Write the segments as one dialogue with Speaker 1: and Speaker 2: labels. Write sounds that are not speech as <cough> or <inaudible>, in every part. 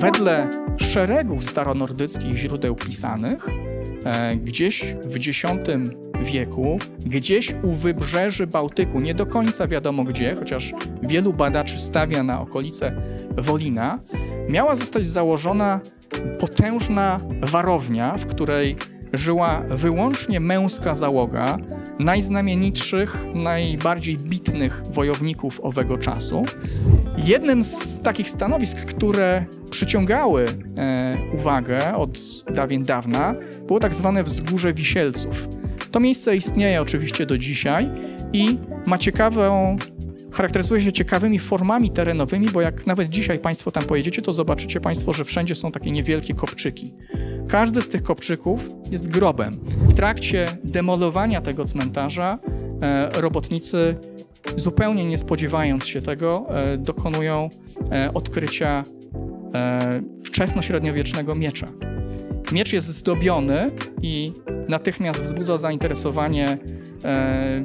Speaker 1: Wedle szeregu staronordyckich źródeł pisanych, e, gdzieś w X wieku, gdzieś u wybrzeży Bałtyku, nie do końca wiadomo gdzie, chociaż wielu badaczy stawia na okolice Wolina, miała zostać założona potężna warownia, w której żyła wyłącznie męska załoga najznamienitszych, najbardziej bitnych wojowników owego czasu. Jednym z takich stanowisk, które przyciągały e, uwagę od dawien dawna, było tak zwane Wzgórze Wisielców. To miejsce istnieje oczywiście do dzisiaj i ma ciekawą charakteryzuje się ciekawymi formami terenowymi, bo jak nawet dzisiaj Państwo tam pojedziecie, to zobaczycie Państwo, że wszędzie są takie niewielkie kopczyki. Każdy z tych kopczyków jest grobem. W trakcie demolowania tego cmentarza e, robotnicy zupełnie nie spodziewając się tego, e, dokonują e, odkrycia e, wczesnośredniowiecznego miecza. Miecz jest zdobiony i natychmiast wzbudza zainteresowanie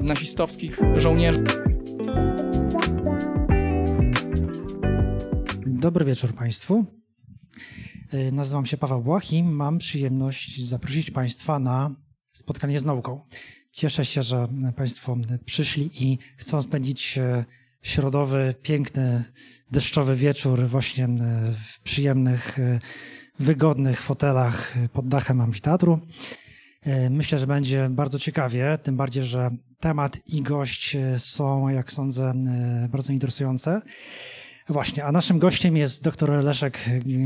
Speaker 1: nazistowskich żołnierzy.
Speaker 2: Dobry wieczór Państwu. Nazywam się Paweł Błach i mam przyjemność zaprosić Państwa na spotkanie z nauką. Cieszę się, że Państwo przyszli i chcą spędzić e, środowy, piękny, deszczowy wieczór właśnie e, w przyjemnych, e, wygodnych fotelach pod dachem amfiteatru. Myślę, że będzie bardzo ciekawie, tym bardziej, że temat i gość są, jak sądzę, bardzo interesujące. Właśnie, a naszym gościem jest dr Leszek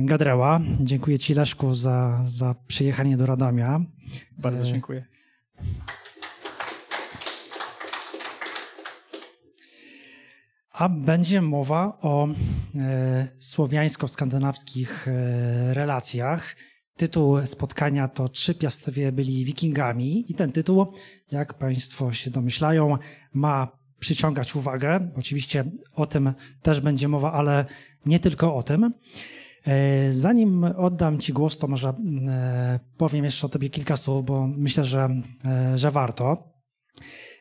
Speaker 2: Gadreła. Dziękuję Ci, Leszku, za, za przyjechanie do Radamia. Bardzo dziękuję. a będzie mowa o e, słowiańsko-skandynawskich e, relacjach. Tytuł spotkania to Czy piastowie byli wikingami i ten tytuł, jak Państwo się domyślają, ma przyciągać uwagę. Oczywiście o tym też będzie mowa, ale nie tylko o tym. E, zanim oddam Ci głos, to może powiem jeszcze o Tobie kilka słów, bo myślę, że, że warto.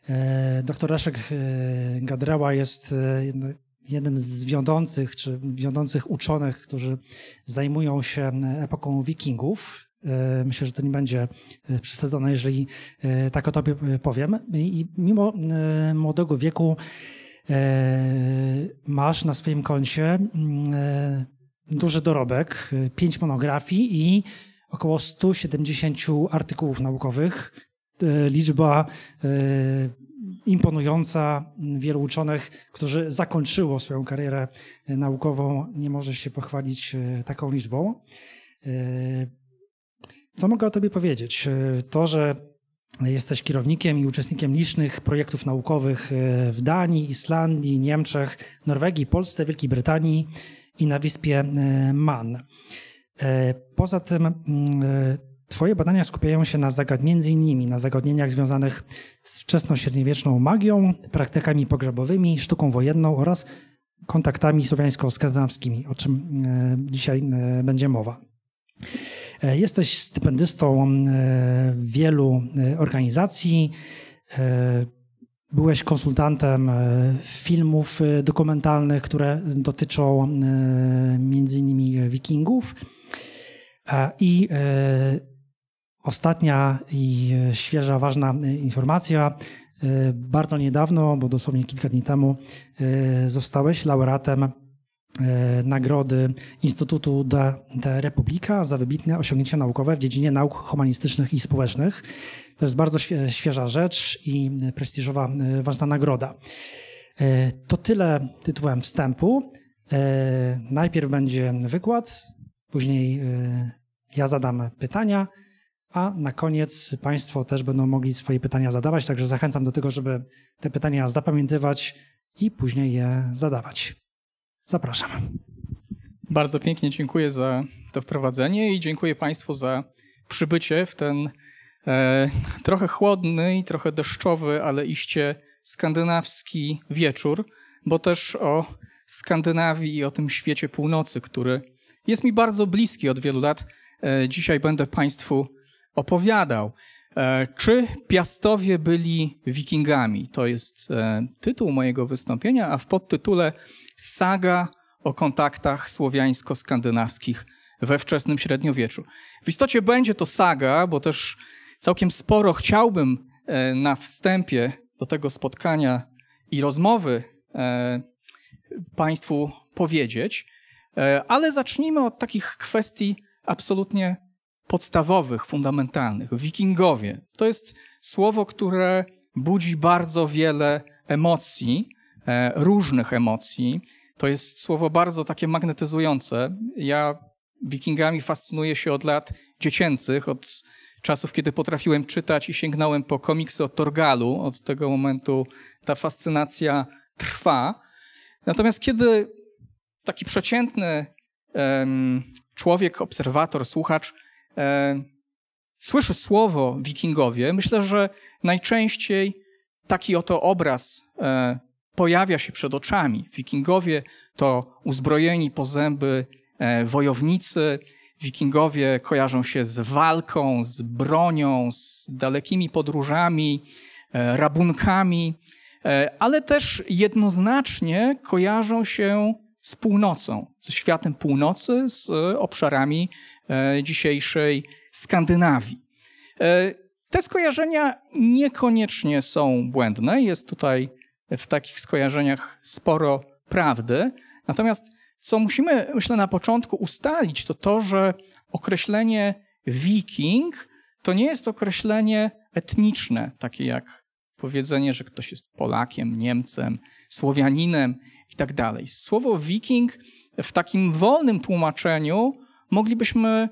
Speaker 2: E, doktor Leszek e, Gadrała jest e, jednym z wiodących czy wiodących uczonych, którzy zajmują się epoką wikingów. Myślę, że to nie będzie przesadzone, jeżeli tak o tobie powiem. I mimo młodego wieku masz na swoim koncie mm, duży dorobek, pięć monografii i około 170 artykułów naukowych, E, liczba e, imponująca wielu uczonych, którzy zakończyło swoją karierę e, naukową, nie może się pochwalić taką liczbą. Co mogę o tobie powiedzieć? To, że jesteś kierownikiem i uczestnikiem licznych projektów naukowych w Danii, Islandii, Niemczech, Norwegii, Polsce, Wielkiej Brytanii i na wyspie Man. Poza tym Twoje badania skupiają się na zagadnieniach innymi, na zagadnieniach związanych z wczesnośredniowieczną magią, praktykami pogrzebowymi, sztuką wojenną oraz kontaktami słowiańsko-skandynawskimi, o czym e, dzisiaj e, będzie mowa. E, jesteś stypendystą wielu organizacji, byłeś konsultantem filmów dokumentalnych, które dotyczą między innymi wikingów i Ostatnia i e, świeża, ważna e, informacja. E, bardzo niedawno, bo dosłownie kilka dni temu, zostałeś laureatem nagrody Instytutu de, de Republika za wybitne osiągnięcia naukowe w dziedzinie nauk humanistycznych i społecznych. To jest bardzo świeża rzecz i prestiżowa, ważna nagroda. To tyle tytułem wstępu. Najpierw będzie wykład, później ja zadam pytania a na koniec Państwo też będą mogli swoje pytania zadawać, także zachęcam do tego, żeby te pytania zapamiętywać i później je zadawać. Zapraszam.
Speaker 1: Bardzo pięknie dziękuję za to wprowadzenie i dziękuję Państwu za przybycie w ten e, trochę chłodny i trochę deszczowy, ale iście skandynawski wieczór, bo też o Skandynawii i o tym świecie północy, który jest mi bardzo bliski od wielu lat. E, dzisiaj będę Państwu opowiadał. E, czy Piastowie byli Wikingami? To jest e, tytuł mojego wystąpienia, a w podtytule Saga o kontaktach słowiańsko-skandynawskich we wczesnym średniowieczu. W istocie będzie to saga, bo też całkiem sporo chciałbym e, na wstępie do tego spotkania i rozmowy Państwu powiedzieć, ale zacznijmy od takich kwestii absolutnie podstawowych, fundamentalnych. Wikingowie to jest słowo, które budzi bardzo wiele emocji, e, różnych emocji. To jest słowo bardzo takie magnetyzujące. Ja wikingami fascynuję się od lat dziecięcych, od czasów, kiedy potrafiłem czytać i sięgnąłem po komiksy o Torgalu. Od tego momentu ta fascynacja trwa. Natomiast kiedy taki przeciętny um, człowiek, obserwator, słuchacz e, słyszy słowo wikingowie, myślę, że najczęściej taki oto obraz e, pojawia się przed oczami. Wikingowie to uzbrojeni po zęby e, wojownicy. Wikingowie kojarzą się z walką, z bronią, z dalekimi podróżami, e, rabunkami, e, ale też jednoznacznie kojarzą się z północą, ze światem północy, z obszarami E, dzisiejszej Skandynawii. E, te skojarzenia niekoniecznie są błędne. Jest tutaj w takich skojarzeniach sporo prawdy. Natomiast co musimy, myślę, na początku ustalić, to to, że określenie wiking to nie jest określenie etniczne, takie jak powiedzenie, że ktoś jest Polakiem, Niemcem, Słowianinem i tak dalej. Słowo wiking w takim wolnym tłumaczeniu moglibyśmy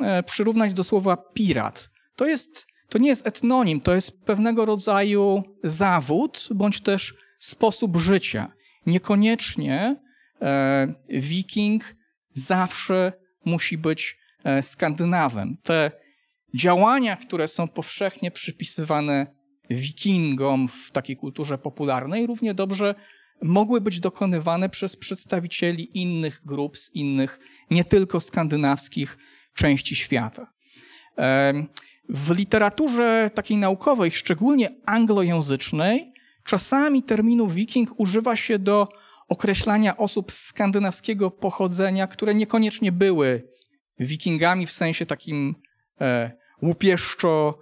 Speaker 1: e, przyrównać do słowa pirat. To, jest, to nie jest etnonim, to jest pewnego rodzaju zawód bądź też sposób życia. Niekoniecznie e, wiking zawsze musi być e, Skandynawem. Te działania, które są powszechnie przypisywane wikingom w takiej kulturze popularnej, równie dobrze mogły być dokonywane przez przedstawicieli innych grup z innych, nie tylko skandynawskich części świata. W literaturze takiej naukowej, szczególnie anglojęzycznej, czasami terminu wiking używa się do określania osób skandynawskiego pochodzenia, które niekoniecznie były wikingami w sensie takim e, łupieszczo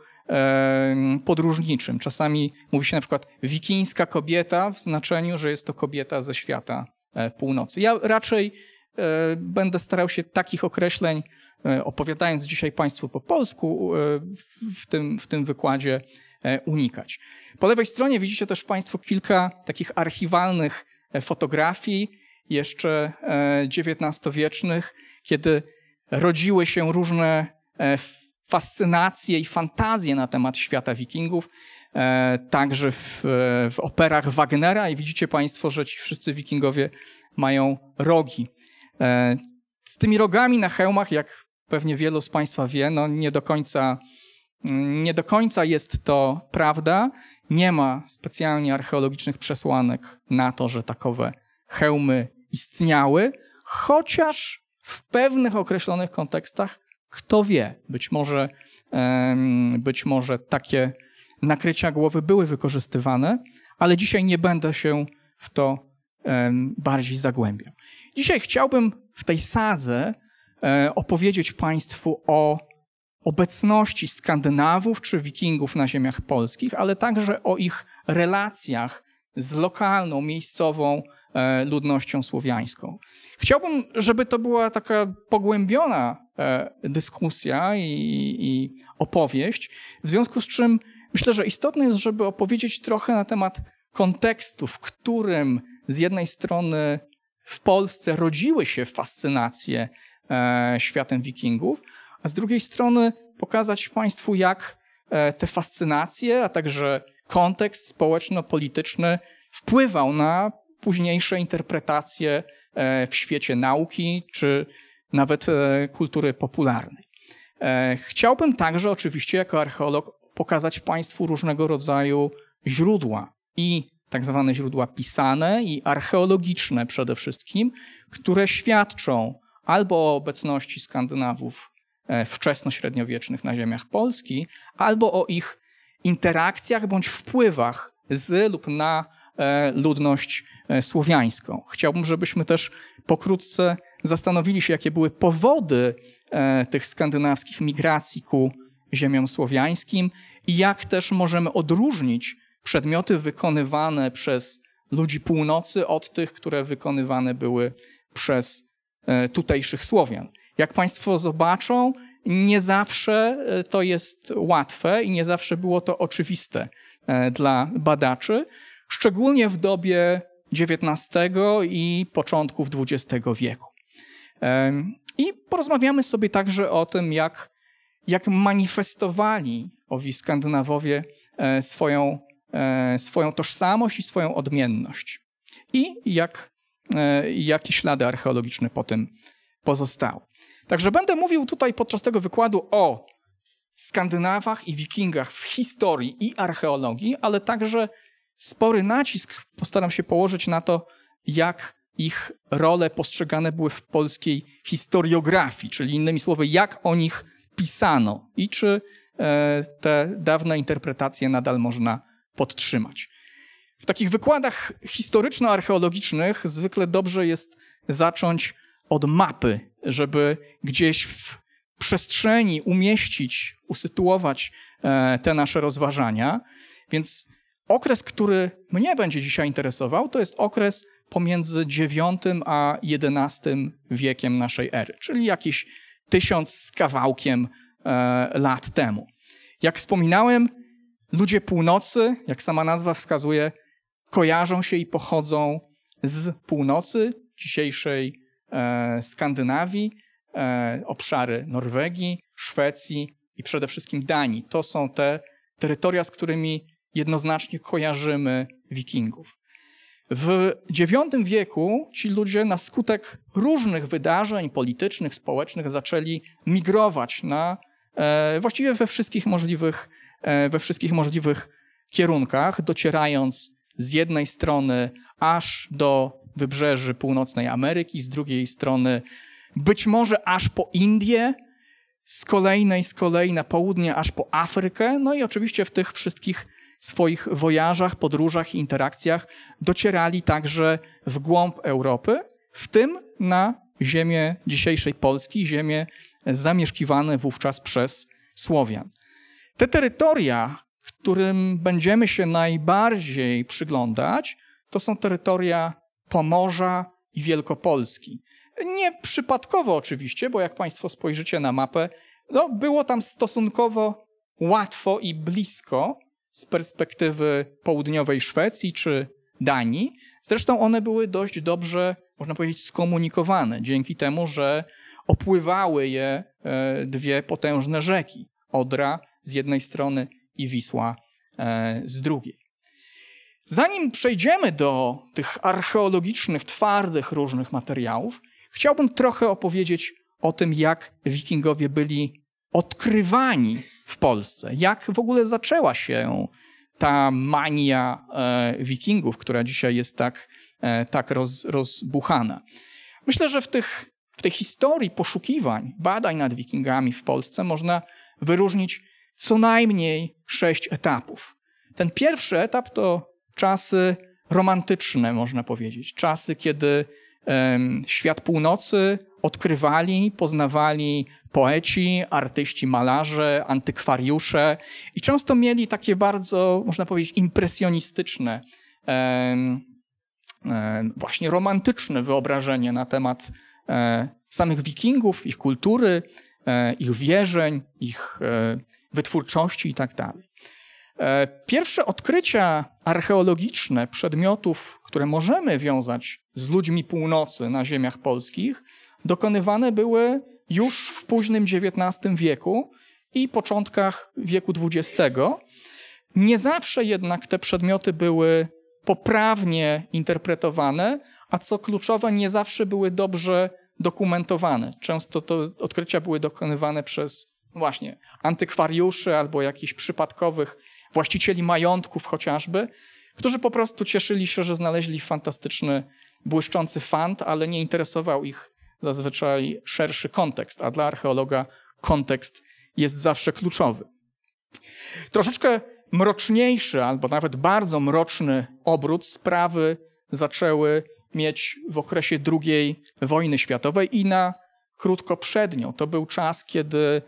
Speaker 1: podróżniczym. Czasami mówi się na przykład wikińska kobieta w znaczeniu, że jest to kobieta ze świata e, północy. Ja raczej e, będę starał się takich określeń, e, opowiadając dzisiaj Państwu po polsku w tym, w tym wykładzie, unikać. Po lewej stronie widzicie też Państwo kilka takich archiwalnych fotografii, jeszcze XIX-wiecznych, kiedy rodziły się różne fascynację i fantazję na temat świata wikingów, e, także w, w operach Wagnera i widzicie Państwo, że ci wszyscy wikingowie mają rogi. E, z tymi rogami na hełmach, jak pewnie wielu z Państwa wie, no nie do końca, nie do końca jest to prawda. Nie ma specjalnie archeologicznych przesłanek na to, że takowe hełmy istniały, chociaż w pewnych określonych kontekstach kto wie, być może, być może takie nakrycia głowy były wykorzystywane, ale dzisiaj nie będę się w to bardziej zagłębiał. Dzisiaj chciałbym w tej sadze e, opowiedzieć Państwu o obecności Skandynawów czy Wikingów na ziemiach polskich, ale także o ich relacjach z lokalną, miejscową e, ludnością słowiańską. Chciałbym, żeby to była taka pogłębiona E, dyskusja i, i opowieść. W związku z czym myślę, że istotne jest, żeby opowiedzieć trochę na temat kontekstu, w którym z jednej strony w Polsce rodziły się fascynacje e, światem wikingów, a z drugiej strony pokazać Państwu, jak e, te fascynacje, a także kontekst społeczno-polityczny wpływał na późniejsze interpretacje w świecie nauki czy nawet e, kultury popularnej. E, chciałbym także oczywiście jako archeolog pokazać Państwu różnego rodzaju źródła i tak zwane źródła pisane i archeologiczne przede wszystkim, które świadczą albo o obecności Skandynawów e, wczesnośredniowiecznych na ziemiach Polski, albo o ich interakcjach bądź wpływach z lub na ludność słowiańską. Chciałbym, żebyśmy też pokrótce zastanowili się, jakie były powody e, tych skandynawskich migracji ku ziemiom słowiańskim i jak też możemy odróżnić przedmioty wykonywane przez ludzi północy od tych, które wykonywane były przez e, tutejszych Słowian. Jak Państwo zobaczą, nie zawsze e, to jest łatwe i nie zawsze było to oczywiste dla badaczy, szczególnie w dobie XIX i początków XX wieku. I porozmawiamy sobie także o tym, jak, jak manifestowali owi Skandynawowie e, swoją, e, swoją tożsamość i swoją odmienność. I jak, e, jakie ślady archeologiczne po tym pozostały. Także będę mówił tutaj podczas tego wykładu o Skandynawach i Wikingach w historii i archeologii, ale także spory nacisk postaram się położyć na to, jak ich role postrzegane były w polskiej historiografii, czyli innymi słowy, jak o nich pisano i czy e, te dawne interpretacje nadal można podtrzymać. W takich wykładach historyczno-archeologicznych zwykle dobrze jest zacząć od mapy, żeby gdzieś w przestrzeni umieścić, usytuować e, te nasze rozważania. Więc okres, który mnie będzie dzisiaj interesował, to jest okres pomiędzy IX a XI wiekiem naszej ery, czyli jakiś tysiąc z kawałkiem e, lat temu. Jak wspominałem, ludzie północy, jak sama nazwa wskazuje, kojarzą się i pochodzą z północy, dzisiejszej e, Skandynawii, e, obszary Norwegii, Szwecji i przede wszystkim Danii. To są te terytoria, z którymi jednoznacznie kojarzymy Wikingów. W IX wieku ci ludzie na skutek różnych wydarzeń politycznych, społecznych zaczęli migrować na e, właściwie we wszystkich możliwych, e, we wszystkich możliwych kierunkach, docierając z jednej strony aż do wybrzeży północnej Ameryki, z drugiej strony być może aż po Indie, z kolejnej z kolei na południe aż po Afrykę, no i oczywiście w tych wszystkich swoich wojażach, podróżach i interakcjach docierali także w głąb Europy, w tym na ziemię dzisiejszej Polski, ziemię zamieszkiwane wówczas przez Słowian. Te terytoria, którym będziemy się najbardziej przyglądać, to są terytoria Pomorza i Wielkopolski. Nie przypadkowo oczywiście, bo jak Państwo spojrzycie na mapę, no, było tam stosunkowo łatwo i blisko z perspektywy południowej Szwecji czy Danii. Zresztą one były dość dobrze, można powiedzieć, skomunikowane dzięki temu, że opływały je e, dwie potężne rzeki. Odra z jednej strony i Wisła e, z drugiej. Zanim przejdziemy do tych archeologicznych, twardych, różnych materiałów, chciałbym trochę opowiedzieć o tym, jak wikingowie byli odkrywani w Polsce. Jak w ogóle zaczęła się ta mania e, wikingów, która dzisiaj jest tak, e, tak roz, rozbuchana. Myślę, że w, tych, w tej historii poszukiwań, badań nad wikingami w Polsce można wyróżnić co najmniej sześć etapów. Ten pierwszy etap to czasy romantyczne, można powiedzieć. Czasy, kiedy świat północy odkrywali, poznawali poeci, artyści, malarze, antykwariusze i często mieli takie bardzo, można powiedzieć, impresjonistyczne, właśnie romantyczne wyobrażenie na temat e, samych Wikingów, ich kultury, e, ich wierzeń, ich e, wytwórczości itd. Tak pierwsze odkrycia archeologiczne przedmiotów, które możemy wiązać z ludźmi północy na ziemiach polskich, dokonywane były już w późnym XIX wieku i początkach wieku XX. Nie zawsze jednak te przedmioty były poprawnie interpretowane, a co kluczowe, nie zawsze były dobrze dokumentowane. Często to odkrycia były dokonywane przez właśnie antykwariuszy albo jakichś przypadkowych właścicieli majątków chociażby, którzy po prostu cieszyli się, że znaleźli fantastyczny, błyszczący fant, ale nie interesował ich zazwyczaj szerszy kontekst, a dla archeologa kontekst jest zawsze kluczowy. Troszeczkę mroczniejszy, albo nawet bardzo mroczny obrót sprawy zaczęły mieć w okresie II wojny światowej i na krótko przed nią. To był czas, kiedy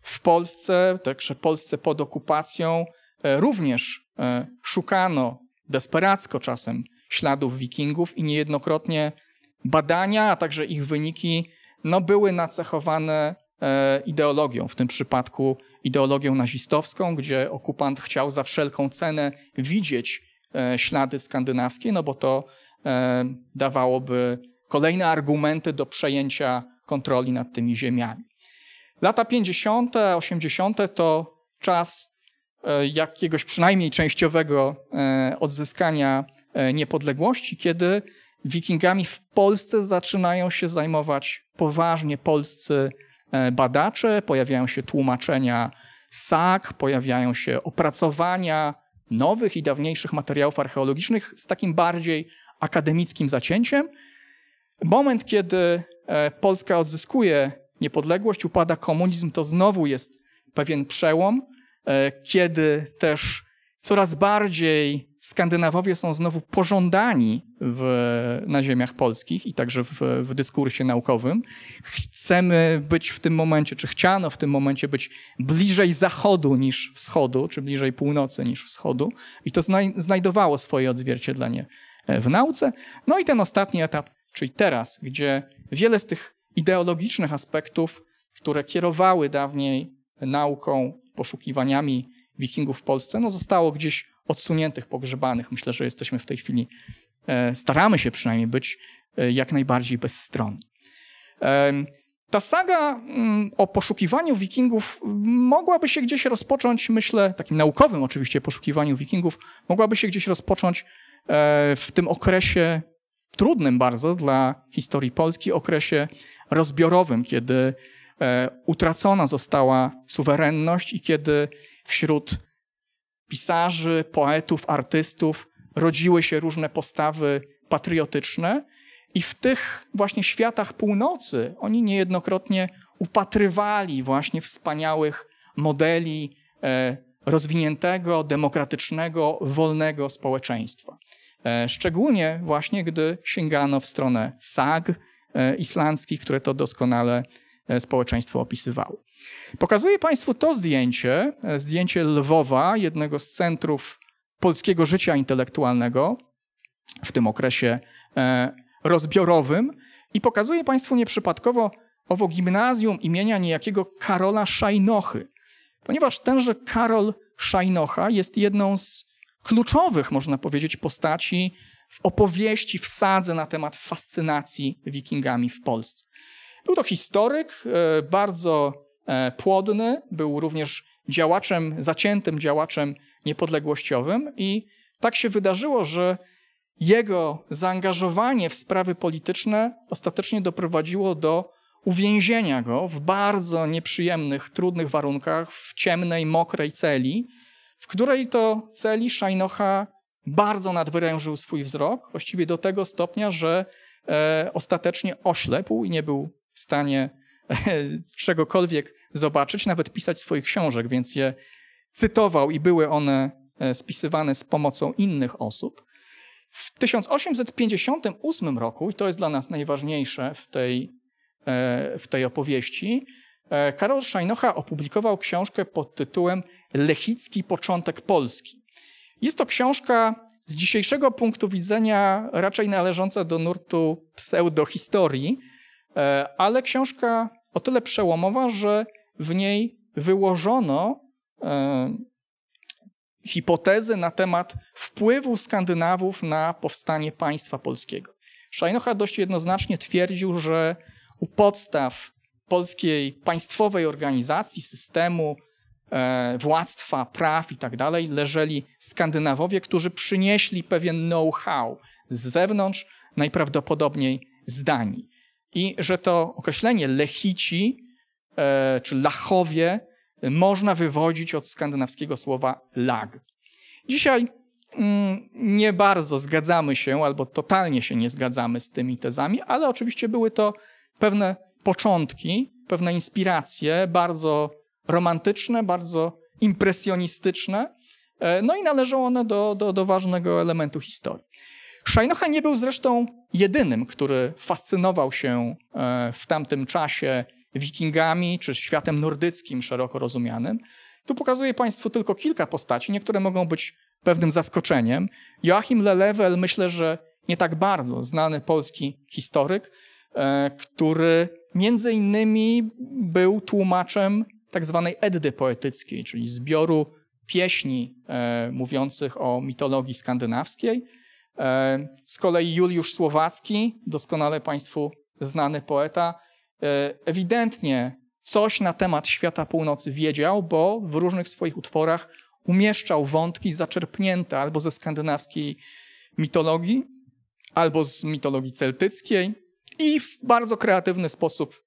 Speaker 1: w Polsce, także Polsce pod okupacją, e, również e, szukano desperacko czasem śladów Wikingów i niejednokrotnie badania, a także ich wyniki no, były nacechowane e, ideologią, w tym przypadku ideologią nazistowską, gdzie okupant chciał za wszelką cenę widzieć e, ślady skandynawskie, no bo to e, dawałoby kolejne argumenty do przejęcia kontroli nad tymi ziemiami. Lata 50., 80. to czas jakiegoś przynajmniej częściowego odzyskania niepodległości, kiedy Wikingami w Polsce zaczynają się zajmować poważnie polscy e, badacze, pojawiają się tłumaczenia sag, pojawiają się opracowania nowych i dawniejszych materiałów archeologicznych z takim bardziej akademickim zacięciem. Moment, kiedy e, Polska odzyskuje niepodległość, upada komunizm, to znowu jest pewien przełom, e, kiedy też coraz bardziej Skandynawowie są znowu pożądani w, na ziemiach polskich i także w, w, dyskursie naukowym. Chcemy być w tym momencie, czy chciano w tym momencie być bliżej zachodu niż wschodu, czy bliżej północy niż wschodu, i to znaj znajdowało swoje odzwierciedlenie e, w nauce. No i ten ostatni etap, czyli teraz, gdzie wiele z tych ideologicznych aspektów, które kierowały dawniej nauką, poszukiwaniami wikingów w Polsce, no zostało gdzieś odsuniętych, pogrzebanych. Myślę, że jesteśmy w tej chwili, e, staramy się przynajmniej być e, jak najbardziej bezstronni. E, ta saga mm, o poszukiwaniu wikingów mm, mogłaby się gdzieś rozpocząć, myślę, takim naukowym oczywiście poszukiwaniu wikingów, mogłaby się gdzieś rozpocząć w tym okresie trudnym bardzo dla historii Polski, okresie rozbiorowym, kiedy utracona została suwerenność i kiedy wśród pisarzy, poetów, artystów rodziły się różne postawy patriotyczne, i w tych właśnie światach północy oni niejednokrotnie upatrywali właśnie wspaniałych modeli e, rozwiniętego, demokratycznego, wolnego społeczeństwa. E, szczególnie właśnie, gdy sięgano w stronę sag e, islandzkich, które to doskonale E, społeczeństwo opisywało. Pokazuję Państwu to zdjęcie, e, zdjęcie Lwowa, jednego z centrów polskiego życia intelektualnego w tym okresie e, rozbiorowym i pokazuję Państwu nieprzypadkowo owo gimnazjum imienia niejakiego Karola Szajnochy, ponieważ tenże Karol Szajnocha jest jedną z kluczowych, można powiedzieć, postaci w opowieści, w sadze na temat fascynacji wikingami w Polsce. Był to historyk, e, bardzo e, płodny, był również działaczem, zaciętym działaczem niepodległościowym i tak się wydarzyło, że jego zaangażowanie w sprawy polityczne ostatecznie doprowadziło do uwięzienia go w bardzo nieprzyjemnych, trudnych warunkach, w ciemnej, mokrej celi, w której to celi Szajnocha bardzo nadwyrężył swój wzrok, właściwie do tego stopnia, że e, ostatecznie oślepł i nie był w stanie <laughs> czegokolwiek zobaczyć, nawet pisać swoich książek, więc je cytował i były one e, spisywane z pomocą innych osób. W 1858 roku, i to jest dla nas najważniejsze w tej, e, w tej opowieści, e, Karol Szajnocha opublikował książkę pod tytułem Lechicki Początek Polski. Jest to książka z dzisiejszego punktu widzenia raczej należąca do nurtu pseudohistorii, E, ale książka o tyle przełomowa, że w niej wyłożono e, hipotezy na temat wpływu Skandynawów na powstanie państwa polskiego. Szajnocha dość jednoznacznie twierdził, że u podstaw polskiej państwowej organizacji, systemu, e, władztwa, praw itd. Tak leżeli Skandynawowie, którzy przynieśli pewien know-how z zewnątrz, najprawdopodobniej z Danii i że to określenie lechici e, czy lachowie e, można wywodzić od skandynawskiego słowa lag. Dzisiaj mm, nie bardzo zgadzamy się, albo totalnie się nie zgadzamy z tymi tezami, ale oczywiście były to pewne początki, pewne inspiracje, bardzo romantyczne, bardzo impresjonistyczne, e, no i należą one do, do, do ważnego elementu historii. Szajnocha nie był zresztą jedynym, który fascynował się e, w tamtym czasie wikingami czy światem nordyckim szeroko rozumianym. Tu pokazuję Państwu tylko kilka postaci, niektóre mogą być pewnym zaskoczeniem. Joachim Lelewel, myślę, że nie tak bardzo znany polski historyk, e, który między innymi był tłumaczem tak zwanej Eddy poetyckiej, czyli zbioru pieśni e, mówiących o mitologii skandynawskiej. E, z kolei Juliusz Słowacki, doskonale Państwu znany poeta, e, ewidentnie coś na temat świata północy wiedział, bo w różnych swoich utworach umieszczał wątki zaczerpnięte albo ze skandynawskiej mitologii, albo z mitologii celtyckiej i w bardzo kreatywny sposób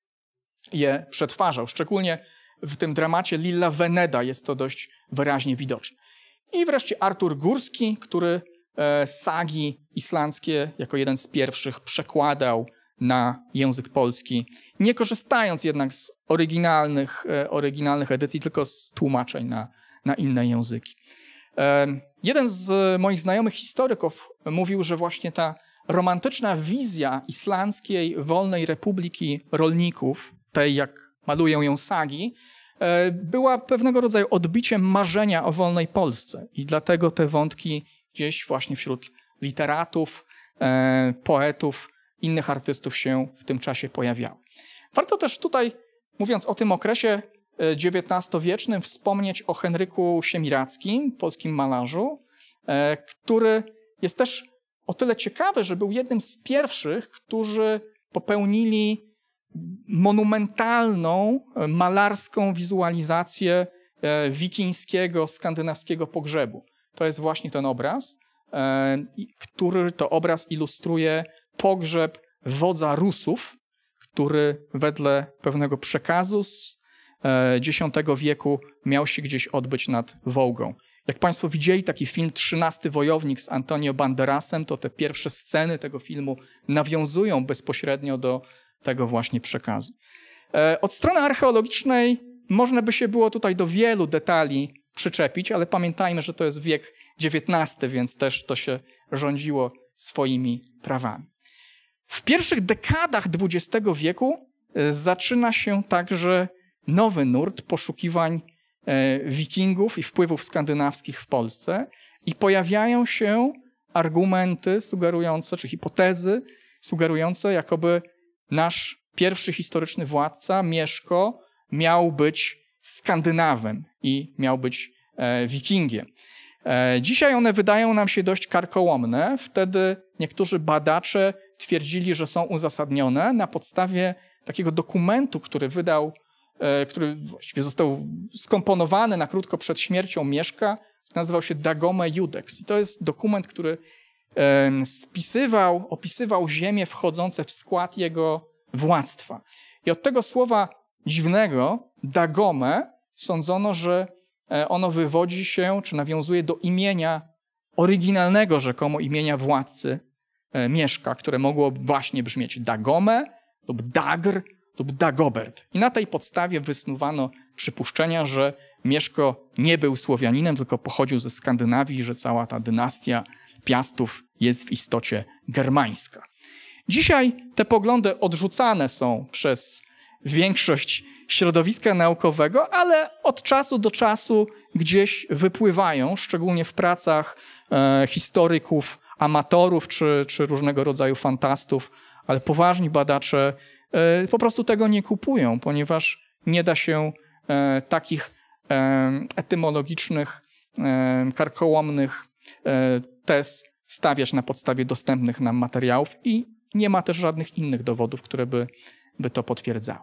Speaker 1: je przetwarzał. Szczególnie w tym dramacie Lilla Veneda jest to dość wyraźnie widoczne. I wreszcie Artur Górski, który E, sagi islandzkie jako jeden z pierwszych przekładał na język polski, nie korzystając jednak z oryginalnych, e, oryginalnych edycji, tylko z tłumaczeń na, na inne języki. E, jeden z moich znajomych historyków mówił, że właśnie ta romantyczna wizja islandzkiej wolnej republiki rolników, tej jak malują ją sagi, była pewnego rodzaju odbiciem marzenia o wolnej Polsce. I dlatego te wątki gdzieś właśnie wśród literatów, e, poetów, innych artystów się w tym czasie pojawiały. Warto też tutaj, mówiąc o tym okresie XIX-wiecznym, e, wspomnieć o Henryku Siemirackim, polskim malarzu, e, który jest też o tyle ciekawy, że był jednym z pierwszych, którzy popełnili monumentalną, malarską wizualizację wikińskiego, skandynawskiego pogrzebu to jest właśnie ten obraz, e, który to obraz ilustruje pogrzeb wodza Rusów, który wedle pewnego przekazu z X e, wieku miał się gdzieś odbyć nad Wołgą. Jak Państwo widzieli taki film Trzynasty Wojownik z Antonio Banderasem, to te pierwsze sceny tego filmu nawiązują bezpośrednio do tego właśnie przekazu. E, od strony archeologicznej można by się było tutaj do wielu detali przyczepić, ale pamiętajmy, że to jest wiek XIX, więc też to się rządziło swoimi prawami. W pierwszych dekadach XX wieku e, zaczyna się także nowy nurt poszukiwań e, wikingów i wpływów skandynawskich w Polsce i pojawiają się argumenty sugerujące, czy hipotezy sugerujące, jakoby nasz pierwszy historyczny władca, Mieszko, miał być Skandynawem i miał być e, Wikingiem. E, dzisiaj one wydają nam się dość karkołomne. Wtedy niektórzy badacze twierdzili, że są uzasadnione na podstawie takiego dokumentu, który wydał, e, który właściwie został skomponowany na krótko przed śmiercią Mieszka, nazywał się Dagome Judex. I to jest dokument, który spisywał, opisywał ziemie wchodzące w skład jego władztwa. I od tego słowa dziwnego, Dagome, sądzono, że e, ono wywodzi się, czy nawiązuje do imienia, oryginalnego rzekomo imienia władcy e, Mieszka, które mogło właśnie brzmieć Dagome lub Dagr lub Dagobert. I na tej podstawie wysnuwano przypuszczenia, że Mieszko nie był Słowianinem, tylko pochodził ze Skandynawii, że cała ta dynastia Piastów jest w istocie germańska. Dzisiaj te poglądy odrzucane są przez większość środowiska naukowego, ale od czasu do czasu gdzieś wypływają, szczególnie w pracach e, historyków, amatorów czy, czy różnego rodzaju fantastów, ale poważni badacze e, po prostu tego nie kupują, ponieważ nie da się e, takich etymologicznych, karkołomnych tez stawiać na podstawie dostępnych nam materiałów i nie ma też żadnych innych dowodów, które by, by to potwierdzały.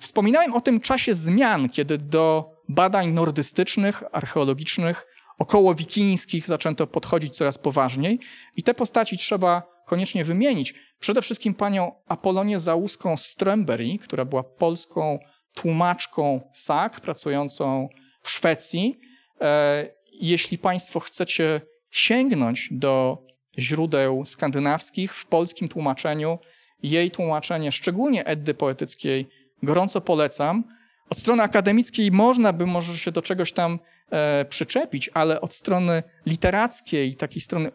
Speaker 1: Wspominałem o tym czasie zmian, kiedy do badań nordystycznych, archeologicznych, około wikińskich zaczęto podchodzić coraz poważniej i te postaci trzeba koniecznie wymienić. Przede wszystkim panią Apolonię Załuską Strömberry, która była polską tłumaczką SAK, pracującą w Szwecji. E, jeśli państwo chcecie sięgnąć do źródeł skandynawskich w polskim tłumaczeniu, jej tłumaczenie, szczególnie Eddy poetyckiej, gorąco polecam. Od strony akademickiej można by może się do czegoś tam e, przyczepić, ale od strony literackiej, takiej strony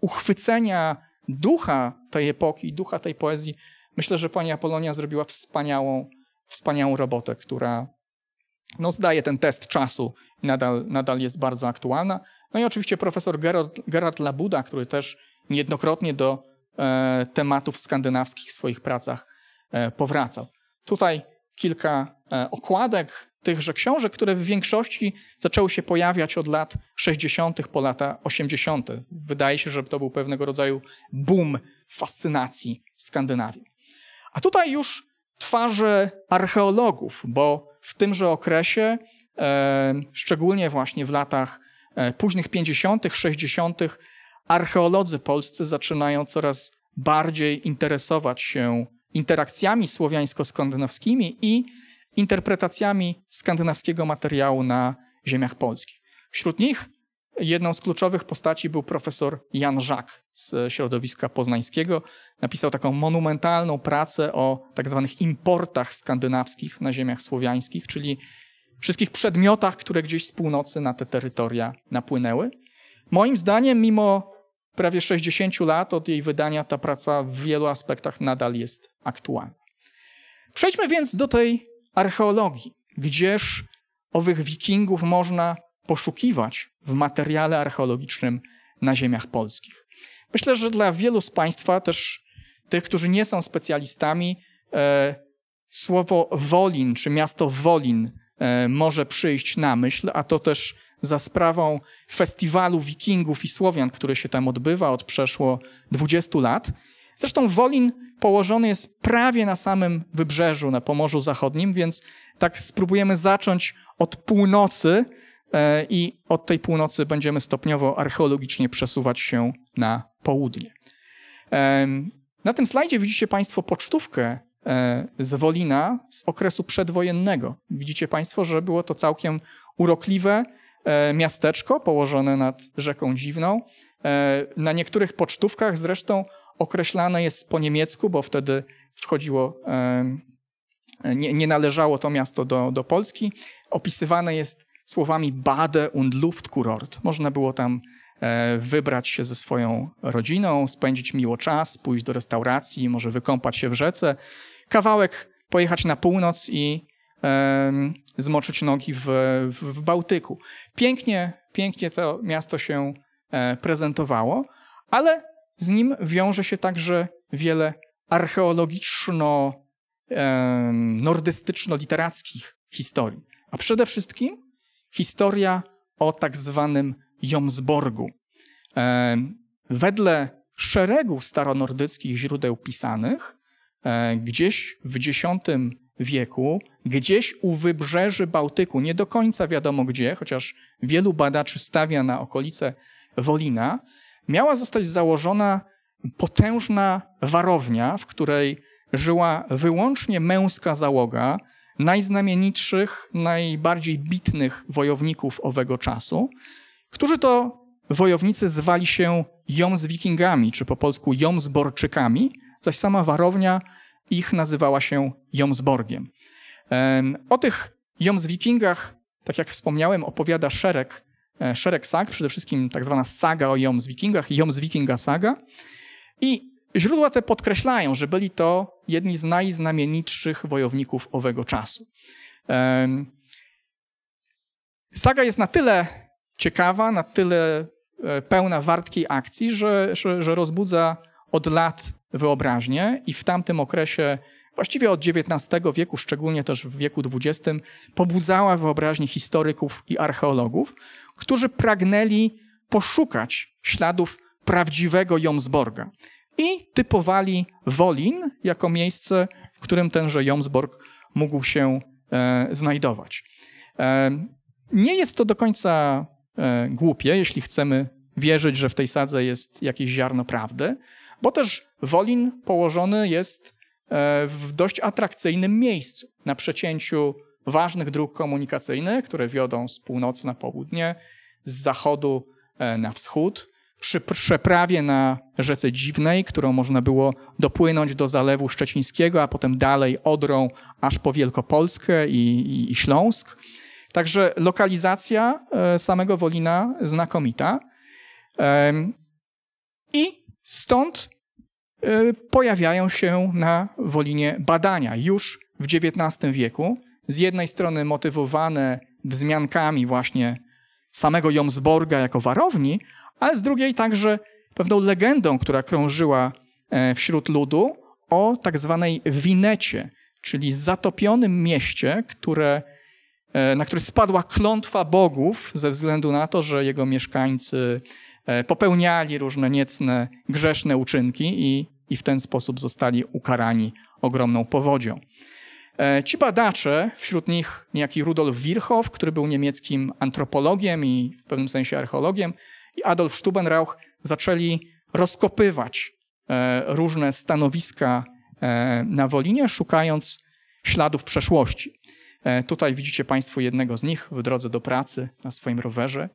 Speaker 1: uchwycenia ducha tej epoki, ducha tej poezji, myślę, że pani Apolonia zrobiła wspaniałą, wspaniałą robotę, która no, zdaje ten test czasu i nadal, nadal jest bardzo aktualna. No i oczywiście profesor Gerard, Gerard Labuda, który też niejednokrotnie do E, tematów skandynawskich w swoich pracach e, powracał. Tutaj kilka e, okładek tychże książek, które w większości zaczęły się pojawiać od lat 60. po lata 80. Wydaje się, że to był pewnego rodzaju boom fascynacji Skandynawii. A tutaj już twarze archeologów, bo w tymże okresie, szczególnie właśnie w latach późnych 50., 60., archeolodzy polscy zaczynają coraz bardziej interesować się interakcjami słowiańsko-skandynawskimi i interpretacjami skandynawskiego materiału na ziemiach polskich. Wśród nich jedną z kluczowych postaci był profesor Jan Żak z środowiska poznańskiego. Napisał taką monumentalną pracę o tak zwanych importach skandynawskich na ziemiach słowiańskich, czyli wszystkich przedmiotach, które gdzieś z północy na te terytoria napłynęły. Moim zdaniem, mimo prawie 60 lat od jej wydania ta praca w wielu aspektach nadal jest aktualna. Przejdźmy więc do tej archeologii, gdzież owych wikingów można poszukiwać w materiale archeologicznym na ziemiach polskich. Myślę, że dla wielu z Państwa, też tych, którzy nie są specjalistami, e, słowo Wolin czy miasto Wolin e, może przyjść na myśl, a to też za sprawą festiwalu Wikingów i Słowian, który się tam odbywa od przeszło 20 lat. Zresztą Wolin położony jest prawie na samym wybrzeżu, na Pomorzu Zachodnim, więc tak spróbujemy zacząć od północy e, i od tej północy będziemy stopniowo archeologicznie przesuwać się na południe. E, na tym slajdzie widzicie Państwo pocztówkę e, z Wolina z okresu przedwojennego. Widzicie Państwo, że było to całkiem urokliwe E, miasteczko położone nad rzeką Dziwną. E, na niektórych pocztówkach zresztą określane jest po niemiecku, bo wtedy wchodziło, e, nie, nie należało to miasto do, do Polski. Opisywane jest słowami Bade und Luftkurort. Można było tam wybrać się ze swoją rodziną, spędzić miło czas, pójść do restauracji, może wykąpać się w rzece, kawałek pojechać na północ i zmoczyć nogi w, w, w Bałtyku. Pięknie, pięknie to miasto się e, prezentowało, ale z nim wiąże się także wiele archeologiczno-nordystyczno-literackich e, historii. A przede wszystkim historia o tak zwanym Jomsborgu. E, wedle szeregu staronordyckich źródeł pisanych, gdzieś w X wieku, gdzieś u wybrzeży Bałtyku, nie do końca wiadomo gdzie, chociaż wielu badaczy stawia na okolice Wolina, miała zostać założona potężna warownia, w której żyła wyłącznie męska załoga najznamienitszych, najbardziej bitnych wojowników owego czasu, którzy to wojownicy zwali się wikingami, czy po polsku Jomsborczykami, zaś sama warownia ich nazywała się Jomsborgiem. O tych Jomswikingach, tak jak wspomniałem, opowiada szereg, e, szereg sag, przede wszystkim tak zwana saga o Jomswikingach, Jomswikinga saga. I źródła te podkreślają, że byli to jedni z najznamienitszych wojowników owego czasu. Saga jest na tyle ciekawa, na tyle e, pełna wartkiej akcji, że, że, że rozbudza od lat wyobraźnię i w tamtym okresie, właściwie od XIX wieku, szczególnie też w wieku XX, pobudzała wyobraźnię historyków i archeologów, którzy pragnęli poszukać śladów prawdziwego Jomsborga. I typowali Wolin jako miejsce, w którym tenże Jomsborg mógł się e, znajdować. E, nie jest to do końca e, głupie, jeśli chcemy wierzyć, że w tej sadze jest jakieś ziarno prawdy, bo też Wolin położony jest e, w dość atrakcyjnym miejscu na przecięciu ważnych dróg komunikacyjnych, które wiodą z północy na południe, z zachodu e, na wschód. Przy przeprawie na rzece Dziwnej, którą można było dopłynąć do Zalewu Szczecińskiego, a potem dalej Odrą aż po Wielkopolskę i, i, i Śląsk. Także lokalizacja e, samego Wolina znakomita. I stąd Y, pojawiają się na Wolinie badania już w XIX wieku. Z jednej strony motywowane wzmiankami właśnie samego Jomsborga jako warowni, ale z drugiej także pewną legendą, która krążyła e, wśród ludu o tak zwanej winecie, czyli zatopionym mieście, które, e, na które spadła klątwa bogów ze względu na to, że jego mieszkańcy e, popełniali różne niecne, grzeszne uczynki i i w ten sposób zostali ukarani ogromną powodzią. E, ci badacze, wśród nich niejaki Rudolf Virchow, który był niemieckim antropologiem i w pewnym sensie archeologiem, i Adolf Stubenrauch zaczęli rozkopywać e, różne stanowiska e, na Wolinie, szukając śladów przeszłości. Tutaj widzicie Państwo jednego z nich w drodze do pracy na swoim rowerze.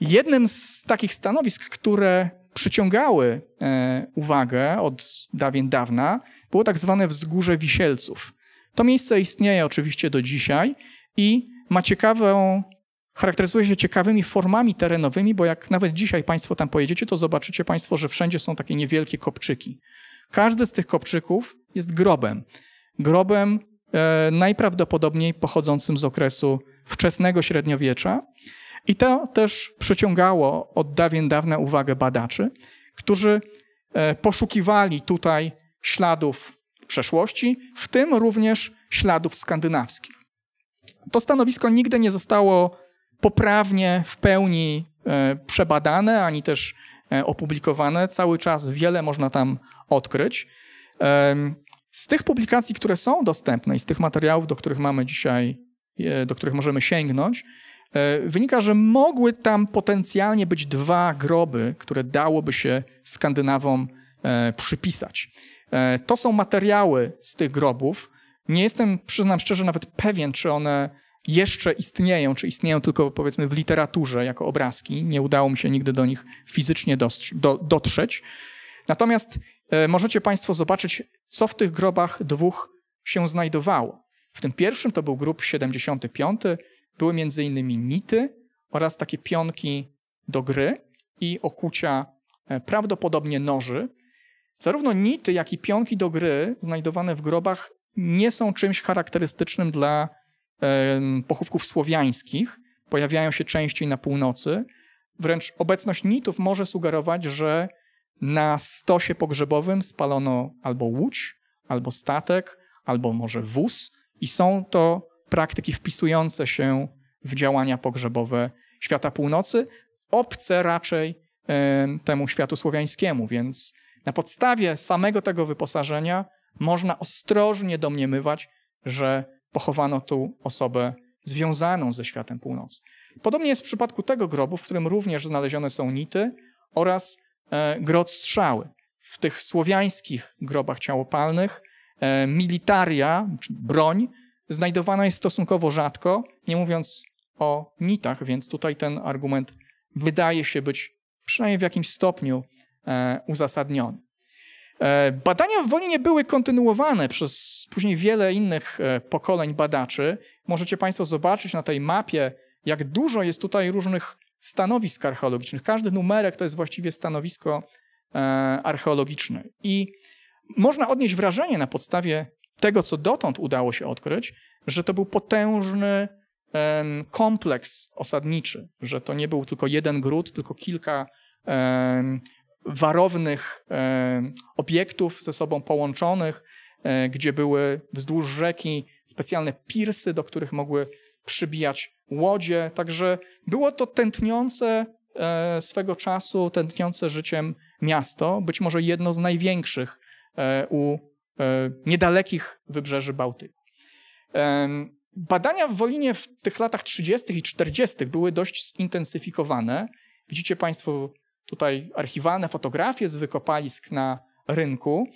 Speaker 1: Jednym z takich stanowisk, które przyciągały e, uwagę od dawien dawna, było tak zwane Wzgórze Wisielców. To miejsce istnieje oczywiście do dzisiaj i ma ciekawą, charakteryzuje się ciekawymi formami terenowymi, bo jak nawet dzisiaj Państwo tam pojedziecie, to zobaczycie Państwo, że wszędzie są takie niewielkie kopczyki. Każdy z tych kopczyków jest grobem. Grobem e, najprawdopodobniej pochodzącym z okresu wczesnego średniowiecza. I to też przyciągało od dawien dawna uwagę badaczy, którzy e, poszukiwali tutaj śladów przeszłości, w tym również śladów skandynawskich. To stanowisko nigdy nie zostało poprawnie w pełni e, przebadane ani też e, opublikowane. Cały czas wiele można tam odkryć. Z tych publikacji, które są dostępne i z tych materiałów, do których mamy dzisiaj, do których możemy sięgnąć, E, wynika, że mogły tam potencjalnie być dwa groby, które dałoby się Skandynawom e, przypisać. E, to są materiały z tych grobów. Nie jestem, przyznam szczerze, nawet pewien, czy one jeszcze istnieją, czy istnieją tylko powiedzmy w literaturze jako obrazki. Nie udało mi się nigdy do nich fizycznie dotrzeć. Natomiast możecie Państwo zobaczyć, co w tych grobach dwóch się znajdowało. W tym pierwszym to był grób 75, były m.in. nity oraz takie pionki do gry i okucia e, prawdopodobnie noży. Zarówno nity, jak i pionki do gry znajdowane w grobach nie są czymś charakterystycznym dla pochówków słowiańskich. Pojawiają się częściej na północy. Wręcz obecność nitów może sugerować, że na stosie pogrzebowym spalono albo łódź, albo statek, albo może wóz, i są to praktyki wpisujące się w działania pogrzebowe świata północy, obce raczej e, temu światu słowiańskiemu, więc na podstawie samego tego wyposażenia można ostrożnie domniemywać, że pochowano tu osobę związaną ze światem północy. Podobnie jest w przypadku tego grobu, w którym również znalezione są nity oraz e, grot strzały. W tych słowiańskich grobach ciałopalnych e, militaria, broń, znajdowana jest stosunkowo rzadko, nie mówiąc o nitach, więc tutaj ten argument wydaje się być przynajmniej w jakimś stopniu e, uzasadniony. E, badania w Wolinie były kontynuowane przez później wiele innych e, pokoleń badaczy. Możecie Państwo zobaczyć na tej mapie, jak dużo jest tutaj różnych stanowisk archeologicznych. Każdy numerek to jest właściwie stanowisko e, archeologiczne. I można odnieść wrażenie na podstawie tego, co dotąd udało się odkryć, że to był potężny kompleks osadniczy, że to nie był tylko jeden gród, tylko kilka warownych obiektów ze sobą połączonych, e, gdzie były wzdłuż rzeki specjalne pirsy, do których mogły przybijać łodzie. Także było to tętniące e, swego czasu, tętniące życiem miasto, być może jedno z największych e, u E, niedalekich wybrzeży Bałtyku. E, badania w Wolinie w tych latach 30. i 40. były dość zintensyfikowane. Widzicie Państwo tutaj archiwalne fotografie z wykopalisk na rynku.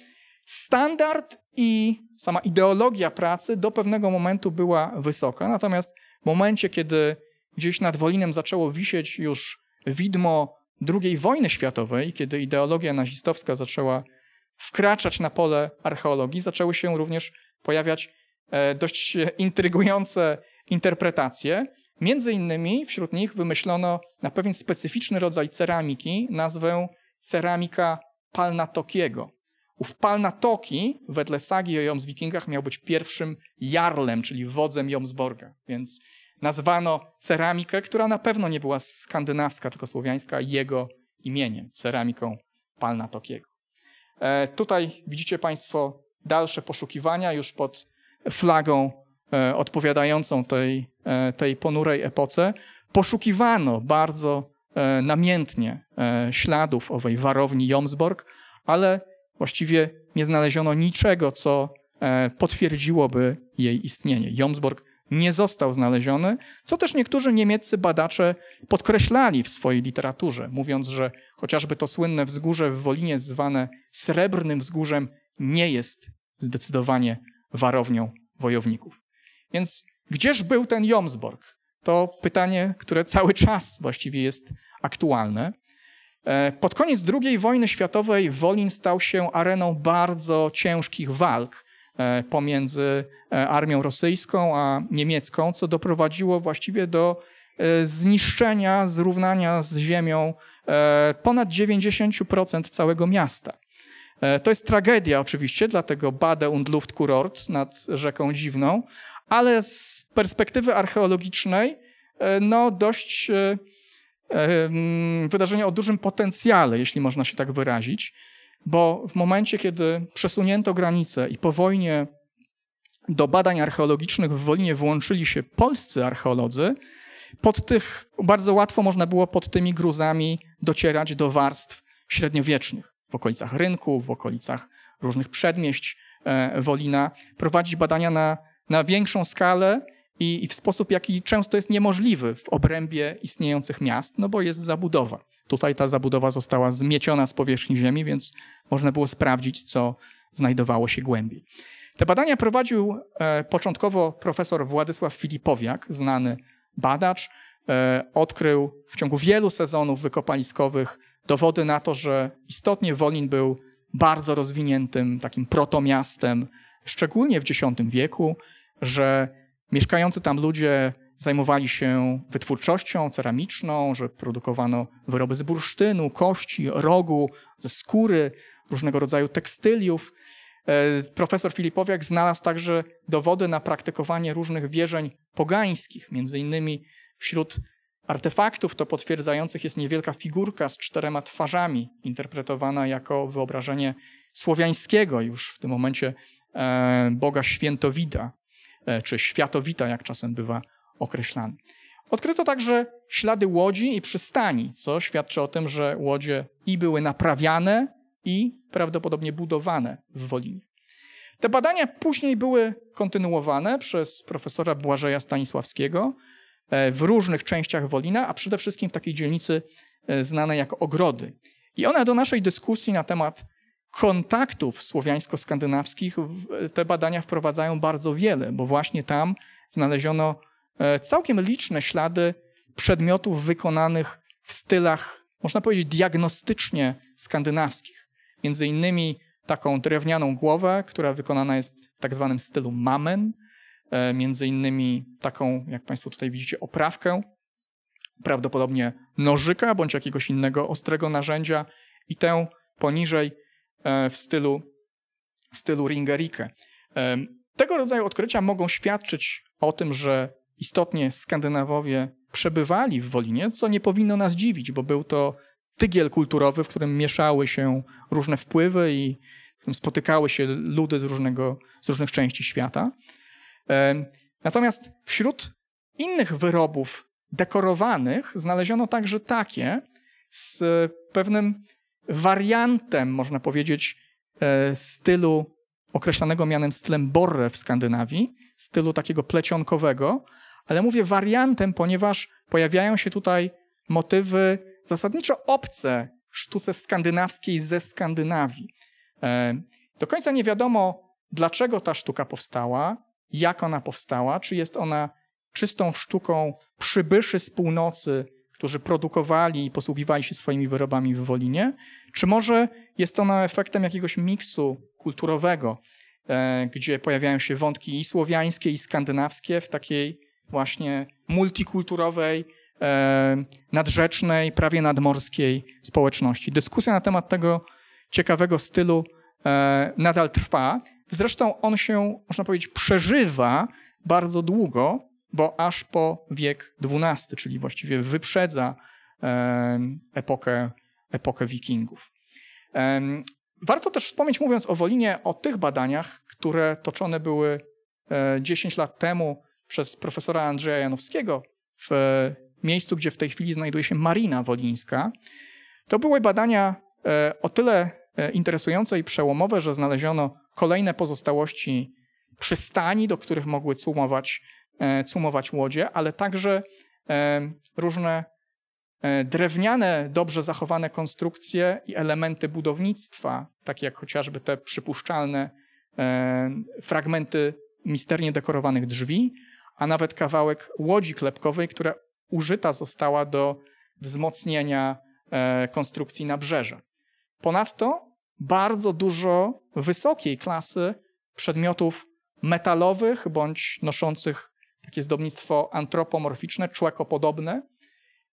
Speaker 1: Standard i sama ideologia pracy do pewnego momentu była wysoka, natomiast w momencie, kiedy gdzieś nad Wolinem zaczęło wisieć już widmo II wojny światowej, kiedy ideologia nazistowska zaczęła wkraczać na pole archeologii, zaczęły się również pojawiać e, dość e, intrygujące interpretacje. Między innymi wśród nich wymyślono na pewien specyficzny rodzaj ceramiki, nazwę ceramika palnatokiego. Ów Palnatoki wedle sagi o Jomswikingach miał być pierwszym jarlem, czyli wodzem Jomsborga, więc nazwano ceramikę, która na pewno nie była skandynawska, tylko słowiańska, jego imieniem, ceramiką Palnatokiego. E, tutaj widzicie Państwo dalsze poszukiwania już pod flagą e, odpowiadającą tej, e, tej ponurej epoce. Poszukiwano bardzo namiętnie śladów owej warowni Jomsborg, ale właściwie nie znaleziono niczego, co potwierdziłoby jej istnienie. Jomsborg nie został znaleziony, co też niektórzy niemieccy badacze podkreślali w swojej literaturze, mówiąc, że chociażby to słynne wzgórze w Wolinie zwane Srebrnym Wzgórzem nie jest zdecydowanie warownią wojowników. Więc gdzież był ten Jomsborg? To pytanie, które cały czas właściwie jest aktualne. E, pod koniec II wojny światowej Wolin stał się areną bardzo ciężkich walk E, pomiędzy e, armią rosyjską a niemiecką, co doprowadziło właściwie do e, zniszczenia, zrównania z ziemią ponad 90% całego miasta. To jest tragedia oczywiście, dlatego Bade und Luftkurort nad rzeką Dziwną, ale z perspektywy archeologicznej no dość wydarzenie o dużym potencjale, jeśli można się tak wyrazić. Bo w momencie, kiedy przesunięto granice i po wojnie do badań archeologicznych w Wolinie włączyli się polscy archeolodzy, pod tych, bardzo łatwo można było pod tymi gruzami docierać do warstw średniowiecznych w okolicach rynku, w okolicach różnych przedmieść e, Wolina, prowadzić badania na, na większą skalę i, w sposób, jaki często jest niemożliwy w obrębie istniejących miast, no bo jest zabudowa. Tutaj ta zabudowa została zmieciona z powierzchni ziemi, więc można było sprawdzić, co znajdowało się głębiej. Te badania prowadził e, początkowo profesor Władysław Filipowiak, znany badacz. E, odkrył w ciągu wielu sezonów wykopaliskowych dowody na to, że istotnie Wolin był bardzo rozwiniętym takim protomiastem, szczególnie w X wieku, że Mieszkający tam ludzie zajmowali się wytwórczością ceramiczną, że produkowano wyroby z bursztynu, kości, rogu, ze skóry, różnego rodzaju tekstyliów. E, profesor Filipowiak znalazł także dowody na praktykowanie różnych wierzeń pogańskich, między innymi wśród artefaktów to potwierdzających jest niewielka figurka z czterema twarzami, interpretowana jako wyobrażenie słowiańskiego już w tym momencie e, Boga Świętowida. E, czy światowita, jak czasem bywa określany. Odkryto także ślady łodzi i przystani, co świadczy o tym, że łodzie i były naprawiane, i prawdopodobnie budowane w Wolinie. Te badania później były kontynuowane przez profesora Błażeja Stanisławskiego e, w różnych częściach Wolina, a przede wszystkim w takiej dzielnicy e, znanej jako Ogrody. I one do naszej dyskusji na temat kontaktów słowiańsko-skandynawskich te badania wprowadzają bardzo wiele, bo właśnie tam znaleziono e, całkiem liczne ślady przedmiotów wykonanych w stylach, można powiedzieć, diagnostycznie skandynawskich. Między innymi taką drewnianą głowę, która wykonana jest w tak zwanym stylu mamen, e, między innymi taką, jak Państwo tutaj widzicie, oprawkę, prawdopodobnie nożyka bądź jakiegoś innego ostrego narzędzia i tę poniżej E, w stylu, w stylu Ringerike. E, tego rodzaju odkrycia mogą świadczyć o tym, że istotnie Skandynawowie przebywali w Wolinie, co nie powinno nas dziwić, bo był to tygiel kulturowy, w którym mieszały się różne wpływy i spotykały się ludy z, różnego, z różnych części świata. E, natomiast wśród innych wyrobów dekorowanych znaleziono także takie z pewnym wariantem, można powiedzieć, e, stylu określanego mianem stylem borre w Skandynawii, stylu takiego plecionkowego, ale mówię wariantem, ponieważ pojawiają się tutaj motywy zasadniczo obce sztuce skandynawskiej ze Skandynawii. E, do końca nie wiadomo, dlaczego ta sztuka powstała, jak ona powstała, czy jest ona czystą sztuką przybyszy z północy którzy produkowali i posługiwali się swoimi wyrobami w Wolinie? Czy może jest ona efektem jakiegoś miksu kulturowego, e, gdzie pojawiają się wątki i słowiańskie, i skandynawskie w takiej właśnie multikulturowej, e, nadrzecznej, prawie nadmorskiej społeczności? Dyskusja na temat tego ciekawego stylu e, nadal trwa. Zresztą on się, można powiedzieć, przeżywa bardzo długo, bo aż po wiek XII, czyli właściwie wyprzedza epokę, epokę Wikingów. Warto też wspomnieć, mówiąc o Wolinie, o tych badaniach, które toczone były 10 e, lat temu przez profesora Andrzeja Janowskiego w e, miejscu, gdzie w tej chwili znajduje się Marina Wolińska. To były badania e, o tyle interesujące i przełomowe, że znaleziono kolejne pozostałości przystani, do których mogły cumować E, cumować łodzie, ale także e, różne e, drewniane, dobrze zachowane konstrukcje i elementy budownictwa, takie jak chociażby te przypuszczalne fragmenty misternie dekorowanych drzwi, a nawet kawałek łodzi klepkowej, która użyta została do wzmocnienia konstrukcji nabrzeża. Ponadto bardzo dużo wysokiej klasy przedmiotów metalowych bądź noszących takie zdobnictwo antropomorficzne, człekopodobne.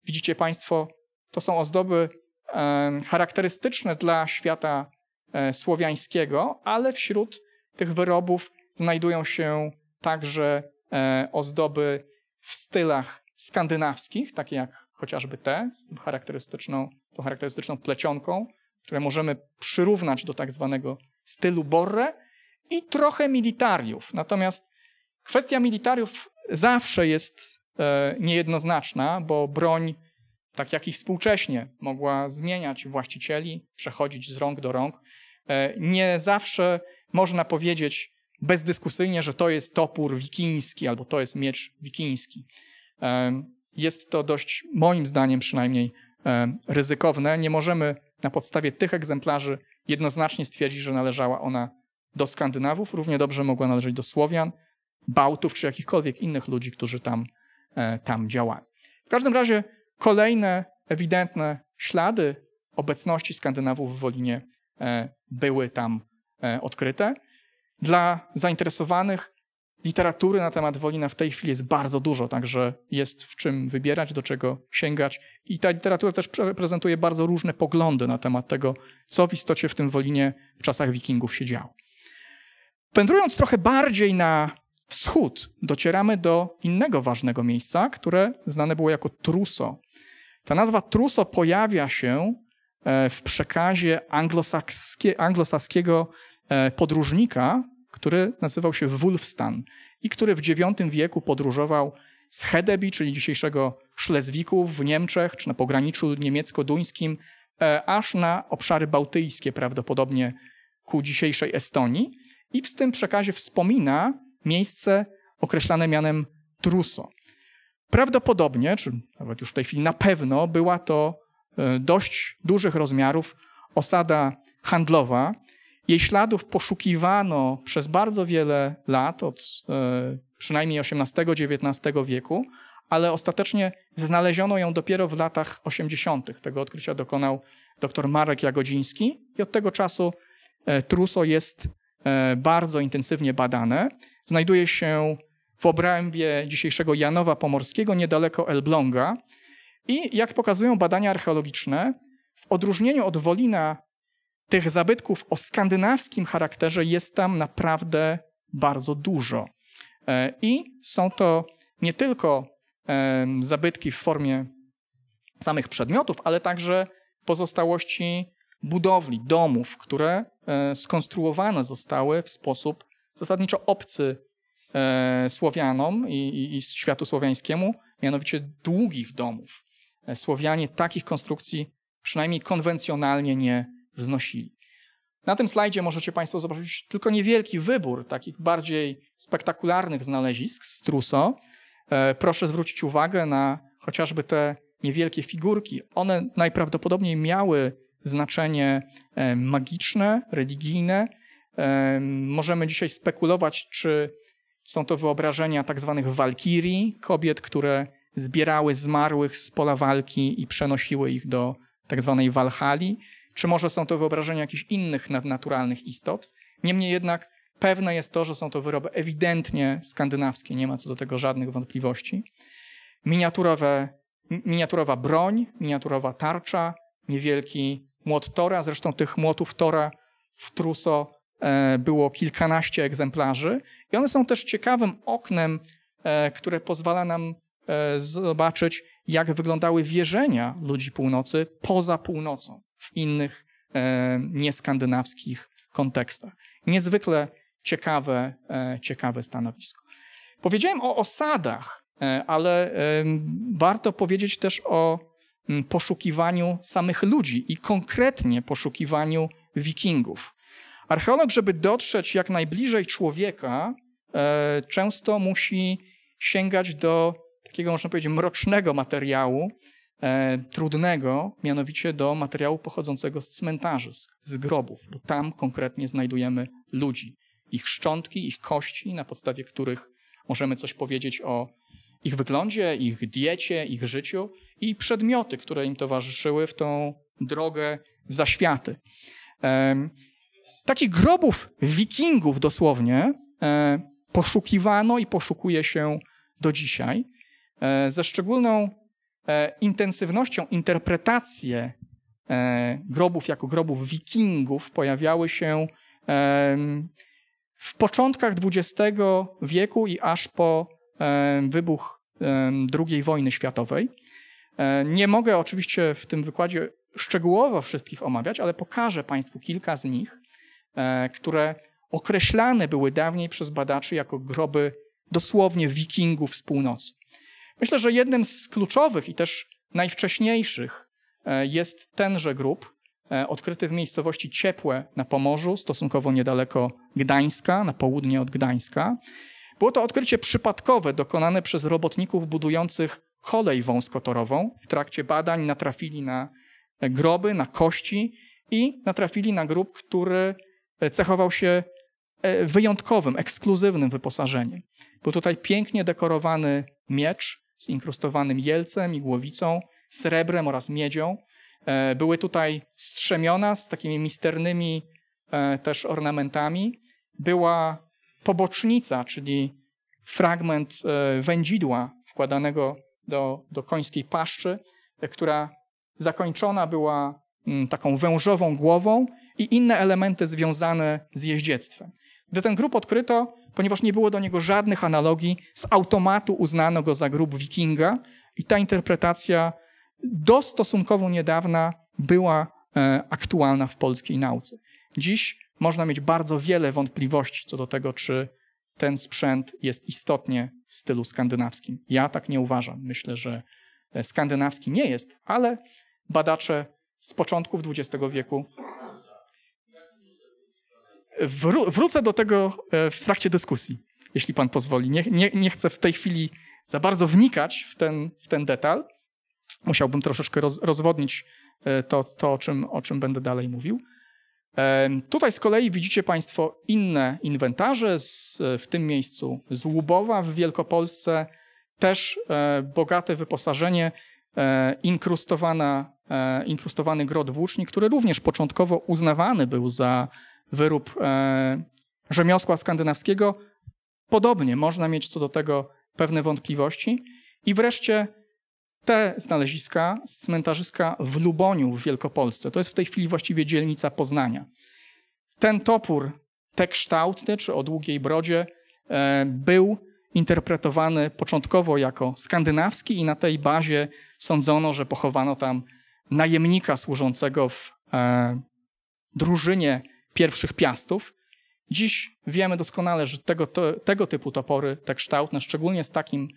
Speaker 1: Widzicie Państwo, to są ozdoby charakterystyczne dla świata e, słowiańskiego, ale wśród tych wyrobów znajdują się także e, ozdoby w stylach skandynawskich, takie jak chociażby te, z, tym charakterystyczną, tą charakterystyczną plecionką, które możemy przyrównać do tak zwanego stylu borre i trochę militariów. Natomiast Kwestia militariów zawsze jest e, niejednoznaczna, bo broń, tak jak i współcześnie, mogła zmieniać właścicieli, przechodzić z rąk do rąk. E, nie zawsze można powiedzieć bezdyskusyjnie, że to jest topór wikiński albo to jest miecz wikiński. E, jest to dość, moim zdaniem przynajmniej, ryzykowne. Nie możemy na podstawie tych egzemplarzy jednoznacznie stwierdzić, że należała ona do Skandynawów, równie dobrze mogła należeć do Słowian, Bałtów czy jakichkolwiek innych ludzi, którzy tam, e, tam działali. W każdym razie kolejne ewidentne ślady obecności Skandynawów w Wolinie e, były tam e, odkryte. Dla zainteresowanych literatury na temat Wolina w tej chwili jest bardzo dużo, także jest w czym wybierać, do czego sięgać. I ta literatura też prezentuje bardzo różne poglądy na temat tego, co w istocie w tym Wolinie w czasach Wikingów się działo. Pędrując trochę bardziej na wschód docieramy do innego ważnego miejsca, które znane było jako Truso. Ta nazwa Truso pojawia się e, w przekazie anglosaskie, anglosaskiego e, podróżnika, który nazywał się Wulfstan i który w IX wieku podróżował z Hedebi, czyli dzisiejszego Szlezwiku w Niemczech, czy na pograniczu niemiecko-duńskim, e, aż na obszary bałtyjskie, prawdopodobnie ku dzisiejszej Estonii. I w tym przekazie wspomina miejsce określane mianem Truso. Prawdopodobnie, czy nawet już w tej chwili na pewno, była to e, dość dużych rozmiarów osada handlowa. Jej śladów poszukiwano przez bardzo wiele lat, od e, przynajmniej XVIII-XIX wieku, ale ostatecznie znaleziono ją dopiero w latach 80. Tego odkrycia dokonał dr Marek Jagodziński i od tego czasu e, truso jest bardzo intensywnie badane znajduje się w obrębie dzisiejszego Janowa Pomorskiego, niedaleko Elbląga. I jak pokazują badania archeologiczne, w odróżnieniu od Wolina, tych zabytków o skandynawskim charakterze jest tam naprawdę bardzo dużo. E, I są to nie tylko zabytki w formie samych przedmiotów, ale także pozostałości budowli, domów, które e, skonstruowane zostały w sposób zasadniczo obcy e, Słowianom i, i, i światu słowiańskiemu, mianowicie długich domów. E, Słowianie takich konstrukcji przynajmniej konwencjonalnie nie wznosili. Na tym slajdzie możecie Państwo zobaczyć tylko niewielki wybór takich bardziej spektakularnych znalezisk z Truso. E, proszę zwrócić uwagę na chociażby te niewielkie figurki. One najprawdopodobniej miały znaczenie e, magiczne, religijne, Możemy dzisiaj spekulować, czy są to wyobrażenia tak zwanych walkirii, kobiet, które zbierały zmarłych z pola walki i przenosiły ich do tak zwanej Walhali, czy może są to wyobrażenia jakichś innych nadnaturalnych istot. Niemniej jednak pewne jest to, że są to wyroby ewidentnie skandynawskie, nie ma co do tego żadnych wątpliwości. Miniaturowe, miniaturowa broń, miniaturowa tarcza, niewielki młot Tora, zresztą tych młotów Tora w Truso E, było kilkanaście egzemplarzy i one są też ciekawym oknem, e, które pozwala nam e, zobaczyć, jak wyglądały wierzenia ludzi północy poza północą, w innych nieskandynawskich kontekstach. Niezwykle ciekawe, ciekawe stanowisko. Powiedziałem o osadach, ale warto powiedzieć też o poszukiwaniu samych ludzi i konkretnie poszukiwaniu Wikingów. Archeolog, żeby dotrzeć jak najbliżej człowieka, e, często musi sięgać do takiego, można powiedzieć, mrocznego materiału, e, trudnego, mianowicie do materiału pochodzącego z cmentarzy, z grobów, bo tam konkretnie znajdujemy ludzi, ich szczątki, ich kości, na podstawie których możemy coś powiedzieć o ich wyglądzie, ich diecie, ich życiu i przedmioty, które im towarzyszyły w tą drogę w zaświaty. Takich grobów wikingów dosłownie e, poszukiwano i poszukuje się do dzisiaj. E, ze szczególną e, intensywnością interpretacje grobów jako grobów wikingów pojawiały się w początkach XX wieku i aż po wybuch II wojny światowej. Nie mogę oczywiście w tym wykładzie szczegółowo wszystkich omawiać, ale pokażę Państwu kilka z nich. E, które określane były dawniej przez badaczy jako groby dosłownie wikingów z północy. Myślę, że jednym z kluczowych i też najwcześniejszych e, jest tenże grób, e, odkryty w miejscowości Ciepłe na Pomorzu, stosunkowo niedaleko Gdańska, na południe od Gdańska. Było to odkrycie przypadkowe dokonane przez robotników budujących kolej wąskotorową. W trakcie badań natrafili na groby, na kości i natrafili na grób, który E, cechował się e, wyjątkowym, ekskluzywnym wyposażeniem. Był tutaj pięknie dekorowany miecz z inkrustowanym jelcem i głowicą, srebrem oraz miedzią. E, były tutaj strzemiona z takimi misternymi też ornamentami. Była pobocznica, czyli fragment wędzidła wkładanego do, do końskiej paszczy, która zakończona była mm, taką wężową głową i inne elementy związane z jeździectwem. Gdy ten grób odkryto, ponieważ nie było do niego żadnych analogii, z automatu uznano go za grób wikinga i ta interpretacja do stosunkowo niedawna była e, aktualna w polskiej nauce. Dziś można mieć bardzo wiele wątpliwości co do tego, czy ten sprzęt jest istotnie w stylu skandynawskim. Ja tak nie uważam. Myślę, że e, skandynawski nie jest, ale badacze z początków XX wieku Wró wrócę do tego e, w trakcie dyskusji, jeśli pan pozwoli. Nie, nie, nie chcę w tej chwili za bardzo wnikać w ten, w ten detal. Musiałbym troszeczkę roz, rozwodnić e, to, to o, czym, o czym będę dalej mówił. E, tutaj z kolei widzicie Państwo inne inwentarze, z, w tym miejscu z Łubowa w Wielkopolsce, też bogate wyposażenie, inkrustowana, inkrustowany grot włóczni, który również początkowo uznawany był za wyrób e, rzemiosła skandynawskiego. Podobnie można mieć co do tego pewne wątpliwości. I wreszcie te znaleziska z cmentarzyska w Luboniu w Wielkopolsce. To jest w tej chwili właściwie dzielnica Poznania. Ten topór, tekkształtny czy o długiej brodzie, e, był interpretowany początkowo jako skandynawski i na tej bazie sądzono, że pochowano tam najemnika służącego w e, drużynie pierwszych piastów. Dziś wiemy doskonale, że tego, to, tego typu topory, te kształtne, szczególnie z, takim,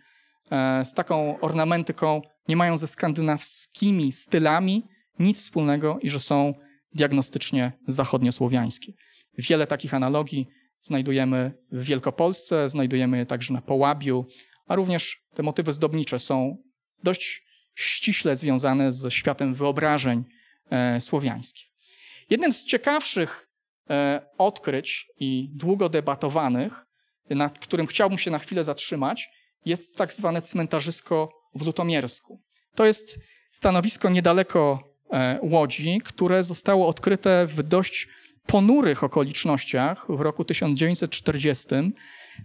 Speaker 1: e, z taką ornamentyką, nie mają ze skandynawskimi stylami nic wspólnego i że są diagnostycznie zachodniosłowiańskie. Wiele takich analogii znajdujemy w Wielkopolsce, znajdujemy je także na Połabiu, a również te motywy zdobnicze są dość ściśle związane ze światem wyobrażeń e, słowiańskich. Jednym z ciekawszych E, odkryć i długo debatowanych, nad którym chciałbym się na chwilę zatrzymać, jest tak zwane cmentarzysko w Lutomiersku. To jest stanowisko niedaleko e, Łodzi, które zostało odkryte w dość ponurych okolicznościach w roku 1940.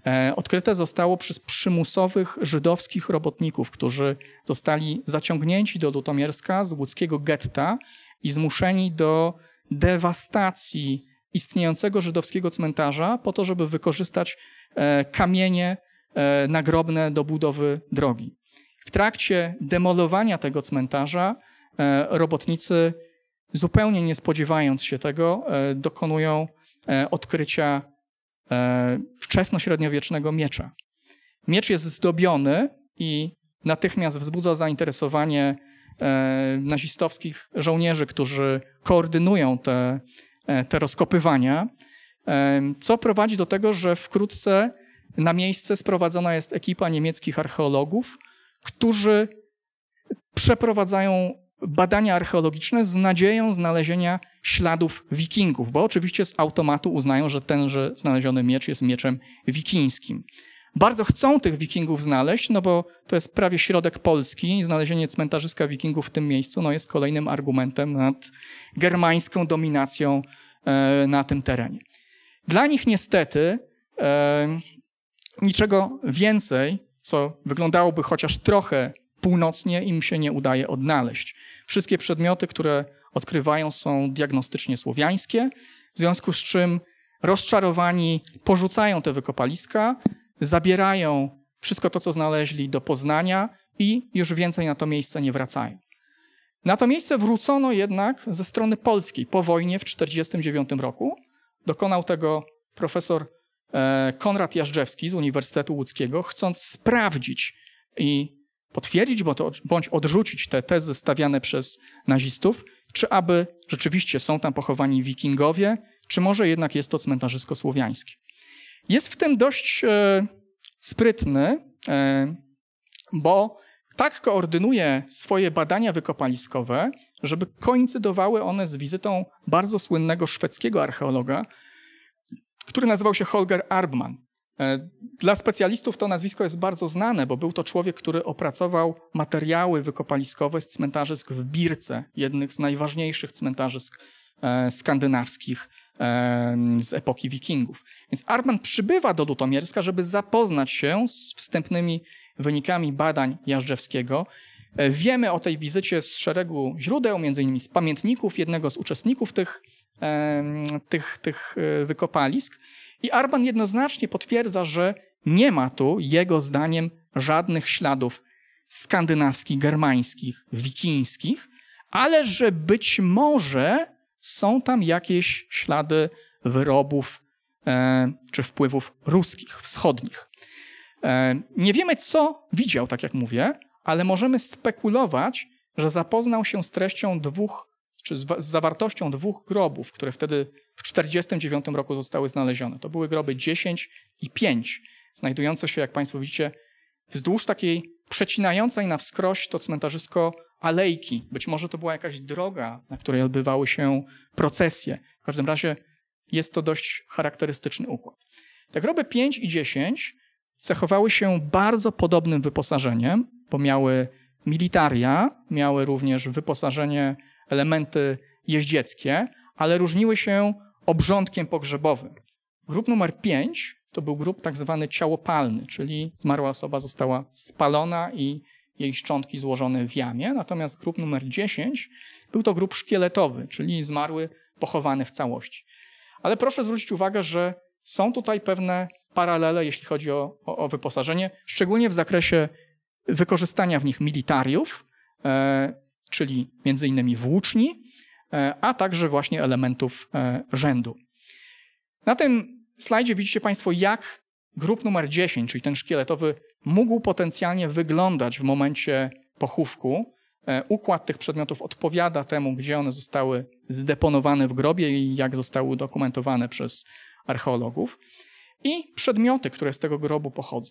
Speaker 1: E, odkryte zostało przez przymusowych żydowskich robotników, którzy zostali zaciągnięci do Lutomierska z łódzkiego getta i zmuszeni do dewastacji istniejącego żydowskiego cmentarza po to, żeby wykorzystać e, kamienie e, nagrobne do budowy drogi. W trakcie demolowania tego cmentarza e, robotnicy, zupełnie nie spodziewając się tego, dokonują odkrycia wczesnośredniowiecznego miecza. Miecz jest zdobiony i natychmiast wzbudza zainteresowanie nazistowskich żołnierzy, którzy koordynują te E, te rozkopywania, e, co prowadzi do tego, że wkrótce na miejsce sprowadzona jest ekipa niemieckich archeologów, którzy przeprowadzają badania archeologiczne z nadzieją znalezienia śladów wikingów, bo oczywiście z automatu uznają, że tenże znaleziony miecz jest mieczem wikińskim. Bardzo chcą tych wikingów znaleźć, no bo to jest prawie środek Polski. Znalezienie cmentarzyska wikingów w tym miejscu no jest kolejnym argumentem nad germańską dominacją e, na tym terenie. Dla nich niestety e, niczego więcej, co wyglądałoby chociaż trochę północnie, im się nie udaje odnaleźć. Wszystkie przedmioty, które odkrywają, są diagnostycznie słowiańskie, w związku z czym rozczarowani porzucają te wykopaliska, zabierają wszystko to, co znaleźli do Poznania i już więcej na to miejsce nie wracają. Na to miejsce wrócono jednak ze strony polskiej po wojnie w 1949 roku. Dokonał tego profesor e, Konrad Jażdżewski z Uniwersytetu Łódzkiego, chcąc sprawdzić i potwierdzić bądź odrzucić te tezy stawiane przez nazistów, czy aby rzeczywiście są tam pochowani wikingowie, czy może jednak jest to cmentarzysko słowiańskie. Jest w tym dość e, sprytny, e, bo tak koordynuje swoje badania wykopaliskowe, żeby koincydowały one z wizytą bardzo słynnego szwedzkiego archeologa, który nazywał się Holger Arbman. E, dla specjalistów to nazwisko jest bardzo znane, bo był to człowiek, który opracował materiały wykopaliskowe z cmentarzysk w Birce, jednych z najważniejszych cmentarzysk skandynawskich z epoki wikingów. Więc Arban przybywa do Lutomierska, żeby zapoznać się z wstępnymi wynikami badań Jażdżewskiego. E, wiemy o tej wizycie z szeregu źródeł, m.in. z pamiętników jednego z uczestników tych, tych, tych e, wykopalisk. I Arban jednoznacznie potwierdza, że nie ma tu, jego zdaniem, żadnych śladów skandynawskich, germańskich, wikińskich, ale że być może są tam jakieś ślady wyrobów e, czy wpływów ruskich, wschodnich. E, nie wiemy, co widział, tak jak mówię, ale możemy spekulować, że zapoznał się z treścią dwóch, czy z zawartością dwóch grobów, które wtedy w 1949 roku zostały znalezione. To były groby 10 i 5, znajdujące się, jak Państwo widzicie, wzdłuż takiej przecinającej na wskroś to cmentarzysko alejki, być może to była jakaś droga, na której odbywały się procesje. W każdym razie jest to dość charakterystyczny układ. Te tak, groby 5 i 10 cechowały się bardzo podobnym wyposażeniem, bo miały militaria, miały również wyposażenie, elementy jeździeckie, ale różniły się obrządkiem pogrzebowym. Grup numer 5 to był grup tak zwany ciałopalny, czyli zmarła osoba została spalona i jej szczątki złożone w jamie, natomiast grób numer 10 był to grób szkieletowy, czyli zmarły pochowany w całości. Ale proszę zwrócić uwagę, że są tutaj pewne paralele, jeśli chodzi o, o, o wyposażenie, szczególnie w zakresie wykorzystania w nich militariów, e, czyli między innymi włóczni, e, a także właśnie elementów e, rzędu. Na tym slajdzie widzicie Państwo, jak grób numer 10, czyli ten szkieletowy mógł potencjalnie wyglądać w momencie pochówku. E, układ tych przedmiotów odpowiada temu, gdzie one zostały zdeponowane w grobie i jak zostały udokumentowane przez archeologów. I przedmioty, które z tego grobu pochodzą.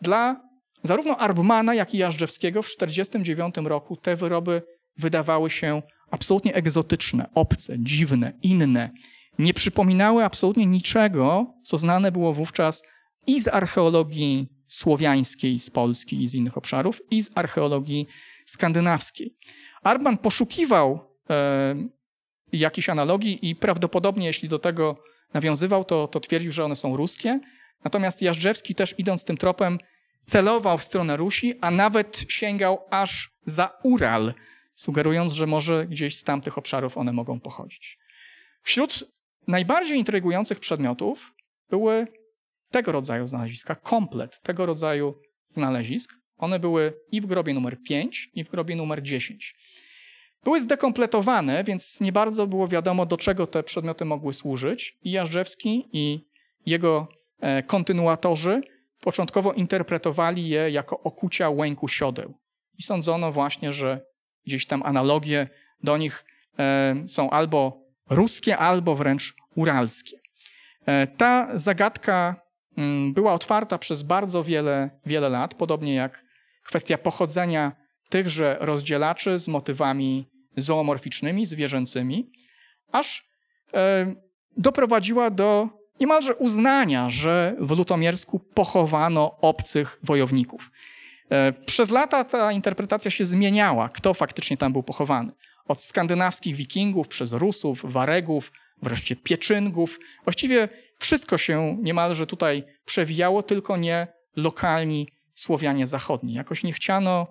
Speaker 1: Dla zarówno Arbmana, jak i Jażdżewskiego w 1949 roku te wyroby wydawały się absolutnie egzotyczne, obce, dziwne, inne. Nie przypominały absolutnie niczego, co znane było wówczas i z archeologii słowiańskiej z Polski i z innych obszarów i z archeologii skandynawskiej. Arban poszukiwał e, jakichś analogii i prawdopodobnie, jeśli do tego nawiązywał, to, to twierdził, że one są ruskie. Natomiast Jażdżewski też idąc tym tropem celował w stronę Rusi, a nawet sięgał aż za Ural, sugerując, że może gdzieś z tamtych obszarów one mogą pochodzić. Wśród najbardziej intrygujących przedmiotów były tego rodzaju znaleziska, komplet tego rodzaju znalezisk. One były i w grobie numer 5, i w grobie numer 10. Były zdekompletowane, więc nie bardzo było wiadomo, do czego te przedmioty mogły służyć. I Jarzewski i jego e, kontynuatorzy początkowo interpretowali je jako okucia łęku siodeł. I sądzono właśnie, że gdzieś tam analogie do nich e, są albo ruskie, albo wręcz uralskie. E, ta zagadka Mm, była otwarta przez bardzo wiele, wiele lat, podobnie jak kwestia pochodzenia tychże rozdzielaczy z motywami zoomorficznymi, zwierzęcymi, aż e, doprowadziła do niemalże uznania, że w Lutomiersku pochowano obcych wojowników. E, przez lata ta interpretacja się zmieniała, kto faktycznie tam był pochowany. Od skandynawskich wikingów, przez Rusów, Waregów, wreszcie Pieczyngów. Właściwie wszystko się niemalże tutaj przewijało, tylko nie lokalni Słowianie zachodni. Jakoś nie chciano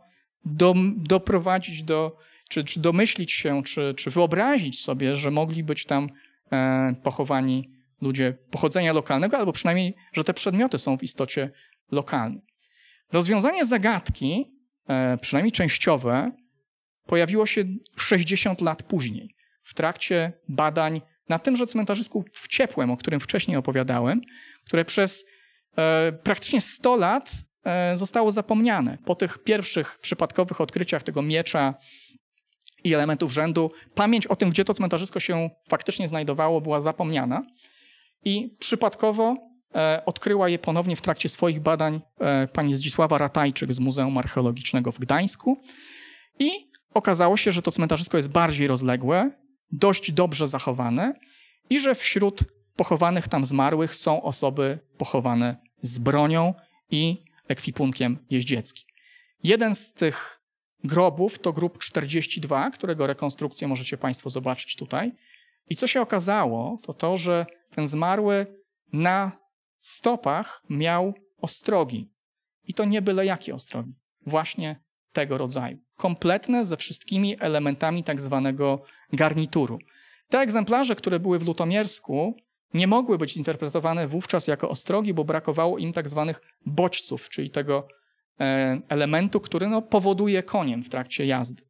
Speaker 1: doprowadzić do, czy, czy domyślić się, czy, czy wyobrazić sobie, że mogli być tam e, pochowani ludzie pochodzenia lokalnego, albo przynajmniej, że te przedmioty są w istocie lokalne. Rozwiązanie zagadki, e, przynajmniej częściowe, pojawiło się 60 lat później, w trakcie badań na tymże cmentarzysku w Ciepłem, o którym wcześniej opowiadałem, które przez e, praktycznie 100 lat e, zostało zapomniane. Po tych pierwszych przypadkowych odkryciach tego miecza i elementów rzędu, pamięć o tym, gdzie to cmentarzysko się faktycznie znajdowało, była zapomniana. I przypadkowo e, odkryła je ponownie w trakcie swoich badań e, pani Zdzisława Ratajczyk z Muzeum Archeologicznego w Gdańsku. I okazało się, że to cmentarzysko jest bardziej rozległe, dość dobrze zachowane i że wśród pochowanych tam zmarłych są osoby pochowane z bronią i ekwipunkiem jeździeckim. Jeden z tych grobów to grób 42, którego rekonstrukcję możecie Państwo zobaczyć tutaj. I co się okazało, to to, że ten zmarły na stopach miał ostrogi. I to nie byle jakie ostrogi, właśnie tego rodzaju. Kompletne ze wszystkimi elementami tak zwanego garnituru. Te egzemplarze, które były w Lutomiersku, nie mogły być interpretowane wówczas jako ostrogi, bo brakowało im tak zwanych bodźców, czyli tego e, elementu, który no, powoduje koniem w trakcie jazdy.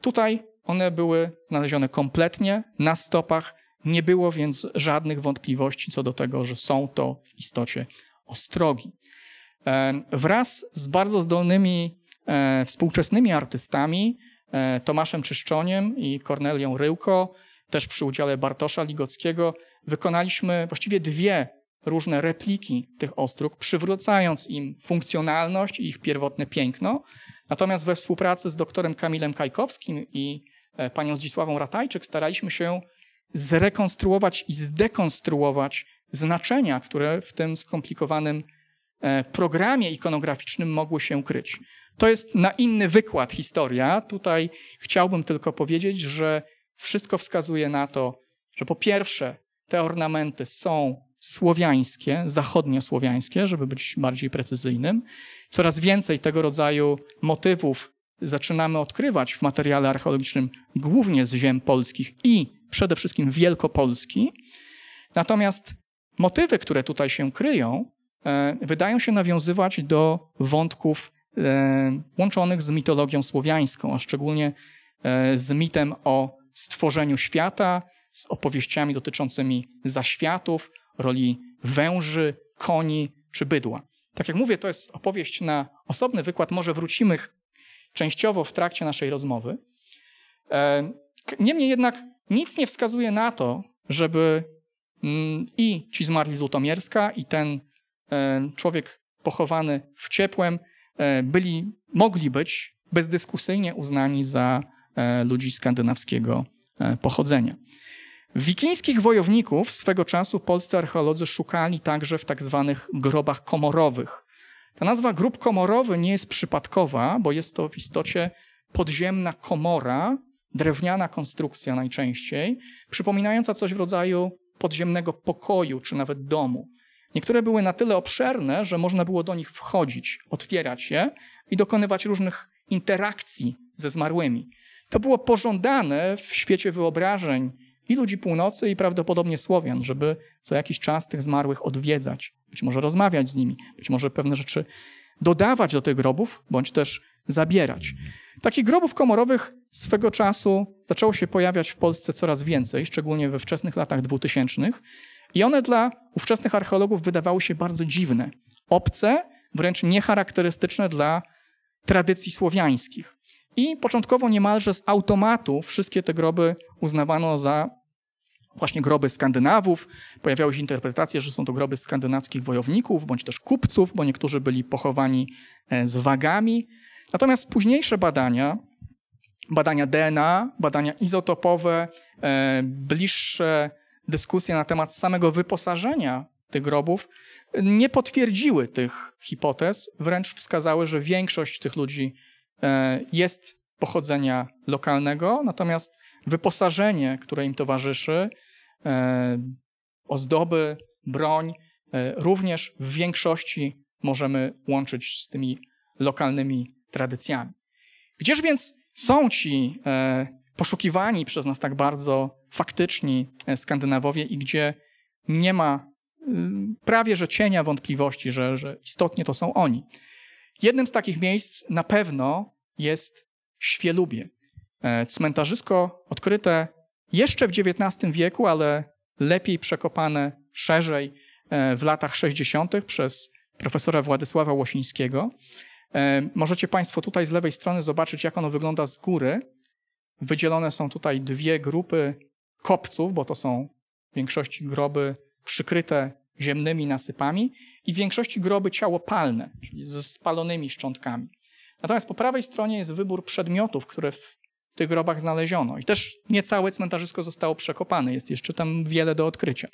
Speaker 1: Tutaj one były znalezione kompletnie na stopach, nie było więc żadnych wątpliwości co do tego, że są to w istocie ostrogi. E, wraz z bardzo zdolnymi E, współczesnymi artystami e, Tomaszem Czyszczoniem i Kornelią Ryłko, też przy udziale Bartosza Ligockiego, wykonaliśmy właściwie dwie różne repliki tych ostróg, przywracając im funkcjonalność i ich pierwotne piękno. Natomiast we współpracy z doktorem Kamilem Kajkowskim i e, panią Zdzisławą Ratajczyk staraliśmy się zrekonstruować i zdekonstruować znaczenia, które w tym skomplikowanym programie ikonograficznym mogły się kryć. To jest na inny wykład historia. Tutaj chciałbym tylko powiedzieć, że wszystko wskazuje na to, że po pierwsze, te ornamenty są słowiańskie, zachodniosłowiańskie, żeby być bardziej precyzyjnym. Coraz więcej tego rodzaju motywów zaczynamy odkrywać w materiale archeologicznym, głównie z ziem polskich i przede wszystkim Wielkopolski. Natomiast motywy, które tutaj się kryją, e, wydają się nawiązywać do wątków E, łączonych z mitologią słowiańską, a szczególnie e, z mitem o stworzeniu świata, z opowieściami dotyczącymi zaświatów, roli węży, koni czy bydła. Tak jak mówię, to jest opowieść na osobny wykład, może wrócimy częściowo w trakcie naszej rozmowy. E, niemniej jednak nic nie wskazuje na to, żeby mm, i ci zmarli z i ten człowiek pochowany w ciepłem E, byli, mogli być bezdyskusyjnie uznani za e, ludzi skandynawskiego e, pochodzenia. Wikińskich wojowników swego czasu polscy archeolodzy szukali także w tak zwanych grobach komorowych. Ta nazwa grób komorowy nie jest przypadkowa, bo jest to w istocie podziemna komora, drewniana konstrukcja najczęściej, przypominająca coś w rodzaju podziemnego pokoju czy nawet domu. Niektóre były na tyle obszerne, że można było do nich wchodzić, otwierać je i dokonywać różnych interakcji ze zmarłymi. To było pożądane w świecie wyobrażeń i ludzi północy, i prawdopodobnie Słowian, żeby co jakiś czas tych zmarłych odwiedzać, być może rozmawiać z nimi, być może pewne rzeczy dodawać do tych grobów, bądź też zabierać. Takich grobów komorowych swego czasu zaczęło się pojawiać w Polsce coraz więcej, szczególnie we wczesnych latach dwutysięcznych. I one dla ówczesnych archeologów wydawały się bardzo dziwne, obce, wręcz niecharakterystyczne dla tradycji słowiańskich. I początkowo niemalże z automatu wszystkie te groby uznawano za właśnie groby Skandynawów. Pojawiały się interpretacje, że są to groby skandynawskich wojowników bądź też kupców, bo niektórzy byli pochowani e, z wagami. Natomiast późniejsze badania, badania DNA, badania izotopowe, e, bliższe dyskusje na temat samego wyposażenia tych grobów nie potwierdziły tych hipotez, wręcz wskazały, że większość tych ludzi e, jest pochodzenia lokalnego, natomiast wyposażenie, które im towarzyszy, e, ozdoby, broń, e, również w większości możemy łączyć z tymi lokalnymi tradycjami. Gdzież więc są ci poszukiwani przez nas tak bardzo faktyczni e, Skandynawowie i gdzie nie ma y, prawie że cienia wątpliwości, że, że istotnie to są oni. Jednym z takich miejsc na pewno jest Świelubie. E, cmentarzysko odkryte jeszcze w XIX wieku, ale lepiej przekopane szerzej e, w latach 60. przez profesora Władysława Łosińskiego. Możecie Państwo tutaj z lewej strony zobaczyć, jak ono wygląda z góry. Wydzielone są tutaj dwie grupy kopców, bo to są w większości groby przykryte ziemnymi nasypami i w większości groby ciałopalne, czyli ze spalonymi szczątkami. Natomiast po prawej stronie jest wybór przedmiotów, które w tych grobach znaleziono. I też niecałe cmentarzysko zostało przekopane, jest jeszcze tam wiele do odkrycia.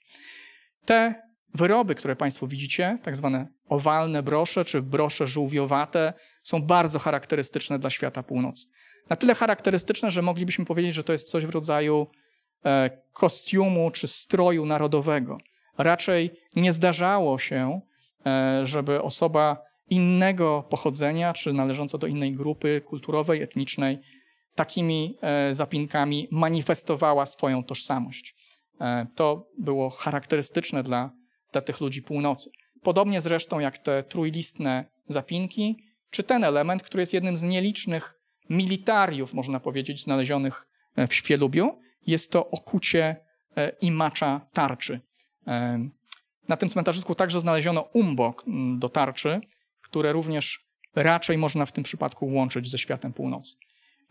Speaker 1: Te Wyroby, które Państwo widzicie, tak zwane owalne brosze czy brosze żółwiowate, są bardzo charakterystyczne dla świata północy. Na tyle charakterystyczne, że moglibyśmy powiedzieć, że to jest coś w rodzaju e, kostiumu czy stroju narodowego. Raczej nie zdarzało się, e, żeby osoba innego pochodzenia czy należąca do innej grupy kulturowej, etnicznej, takimi e, zapinkami manifestowała swoją tożsamość. To było charakterystyczne dla dla tych ludzi północy. Podobnie zresztą jak te trójlistne zapinki, czy ten element, który jest jednym z nielicznych militariów, można powiedzieć, znalezionych e, w Świelubiu, jest to okucie e, i macza tarczy. E, na tym cmentarzysku także znaleziono umbok mm, do tarczy, które również raczej można w tym przypadku łączyć ze światem północy.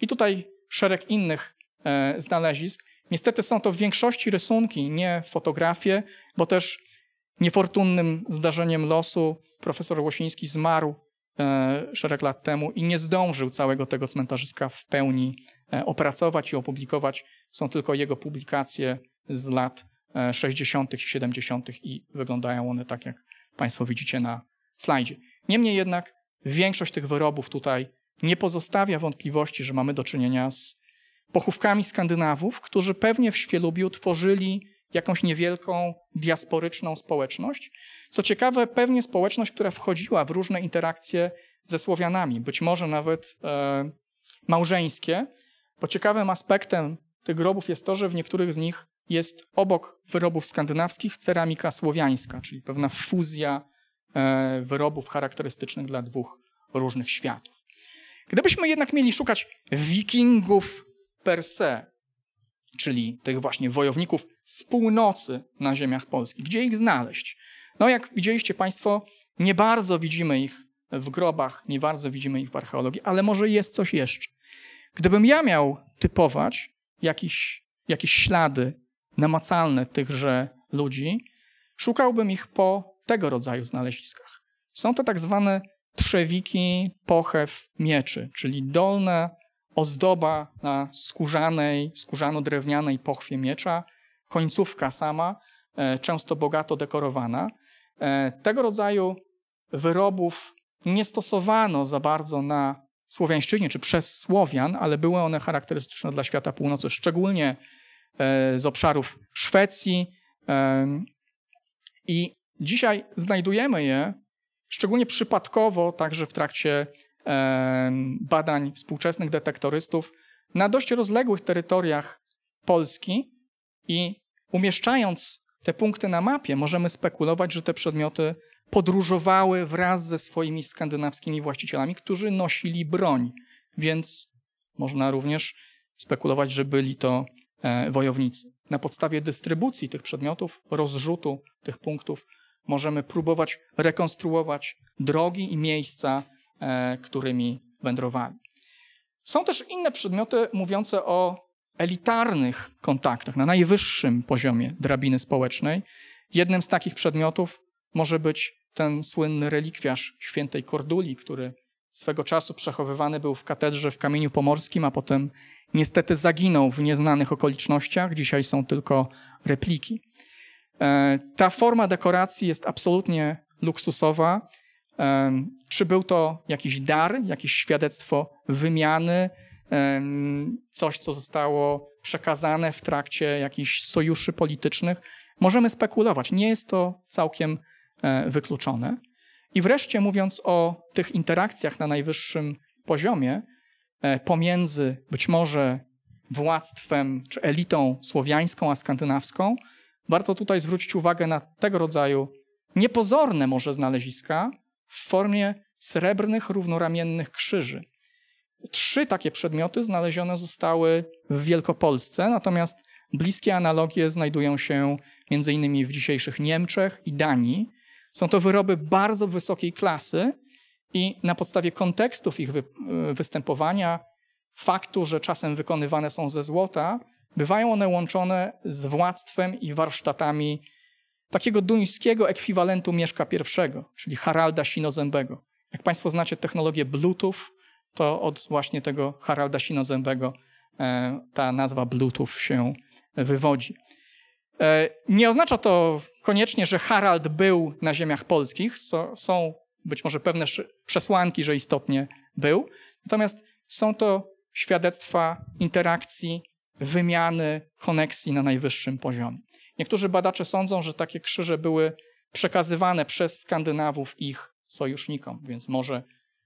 Speaker 1: I tutaj szereg innych znalezisk. Niestety są to w większości rysunki, nie fotografie, bo też Niefortunnym zdarzeniem losu profesor Łosiński zmarł e, szereg lat temu i nie zdążył całego tego cmentarzyska w pełni e, opracować i opublikować. Są tylko jego publikacje z lat e, 60. i 70. i wyglądają one tak, jak Państwo widzicie na slajdzie. Niemniej jednak większość tych wyrobów tutaj nie pozostawia wątpliwości, że mamy do czynienia z pochówkami Skandynawów, którzy pewnie w Świelubiu tworzyli jakąś niewielką diasporyczną społeczność. Co ciekawe, pewnie społeczność, która wchodziła w różne interakcje ze Słowianami, być może nawet e, małżeńskie, bo ciekawym aspektem tych grobów jest to, że w niektórych z nich jest obok wyrobów skandynawskich ceramika słowiańska, czyli pewna fuzja e, wyrobów charakterystycznych dla dwóch różnych światów. Gdybyśmy jednak mieli szukać wikingów per se, czyli tych właśnie wojowników z północy na ziemiach polskich. Gdzie ich znaleźć? No, jak widzieliście Państwo, nie bardzo widzimy ich w grobach, nie bardzo widzimy ich w archeologii, ale może jest coś jeszcze. Gdybym ja miał typować jakieś jakieś ślady namacalne tychże ludzi, szukałbym ich po tego rodzaju znaleziskach. Są to tak zwane trzewiki pochew mieczy, czyli dolne ozdoba na skórzanej, skórzano-drewnianej pochwie miecza, końcówka sama, e, często bogato dekorowana. E, tego rodzaju wyrobów nie stosowano za bardzo na Słowiańszczyźnie czy przez Słowian, ale były one charakterystyczne dla świata północy, szczególnie e, z obszarów Szwecji. I dzisiaj znajdujemy je szczególnie przypadkowo, także w trakcie badań współczesnych detektorystów na dość rozległych terytoriach Polski i umieszczając te punkty na mapie, możemy spekulować, że te przedmioty podróżowały wraz ze swoimi skandynawskimi właścicielami, którzy nosili broń. Więc można również spekulować, że byli to e, wojownicy. Na podstawie dystrybucji tych przedmiotów, rozrzutu tych punktów, możemy próbować rekonstruować drogi i miejsca E, którymi wędrowali. Są też inne przedmioty mówiące o elitarnych kontaktach na najwyższym poziomie drabiny społecznej. Jednym z takich przedmiotów może być ten słynny relikwiarz świętej Korduli, który swego czasu przechowywany był w katedrze w Kamieniu Pomorskim, a potem niestety zaginął w nieznanych okolicznościach. Dzisiaj są tylko repliki. E, ta forma dekoracji jest absolutnie luksusowa czy był to jakiś dar, jakieś świadectwo wymiany, coś, co zostało przekazane w trakcie jakichś sojuszy politycznych? Możemy spekulować, nie jest to całkiem e, wykluczone. I wreszcie, mówiąc o tych interakcjach na najwyższym poziomie, e, pomiędzy być może władztwem czy elitą słowiańską a skandynawską, warto tutaj zwrócić uwagę na tego rodzaju niepozorne może znaleziska, w formie srebrnych, równoramiennych krzyży. Trzy takie przedmioty znalezione zostały w Wielkopolsce, natomiast bliskie analogie znajdują się m.in. w dzisiejszych Niemczech i Danii. Są to wyroby bardzo wysokiej klasy i na podstawie kontekstów ich wy e, występowania, faktu, że czasem wykonywane są ze złota, bywają one łączone z władztwem i warsztatami takiego duńskiego ekwiwalentu Mieszka I, czyli Haralda Sinozębego. Jak Państwo znacie technologię Bluetooth, to od właśnie tego Haralda Sinozębego e, ta nazwa Bluetooth się wywodzi. E, nie oznacza to koniecznie, że Harald był na ziemiach polskich. Są być może pewne przesłanki, że istotnie był. Natomiast są to świadectwa interakcji, wymiany, koneksji na najwyższym poziomie. Niektórzy badacze sądzą, że takie krzyże były przekazywane przez Skandynawów ich sojusznikom, więc może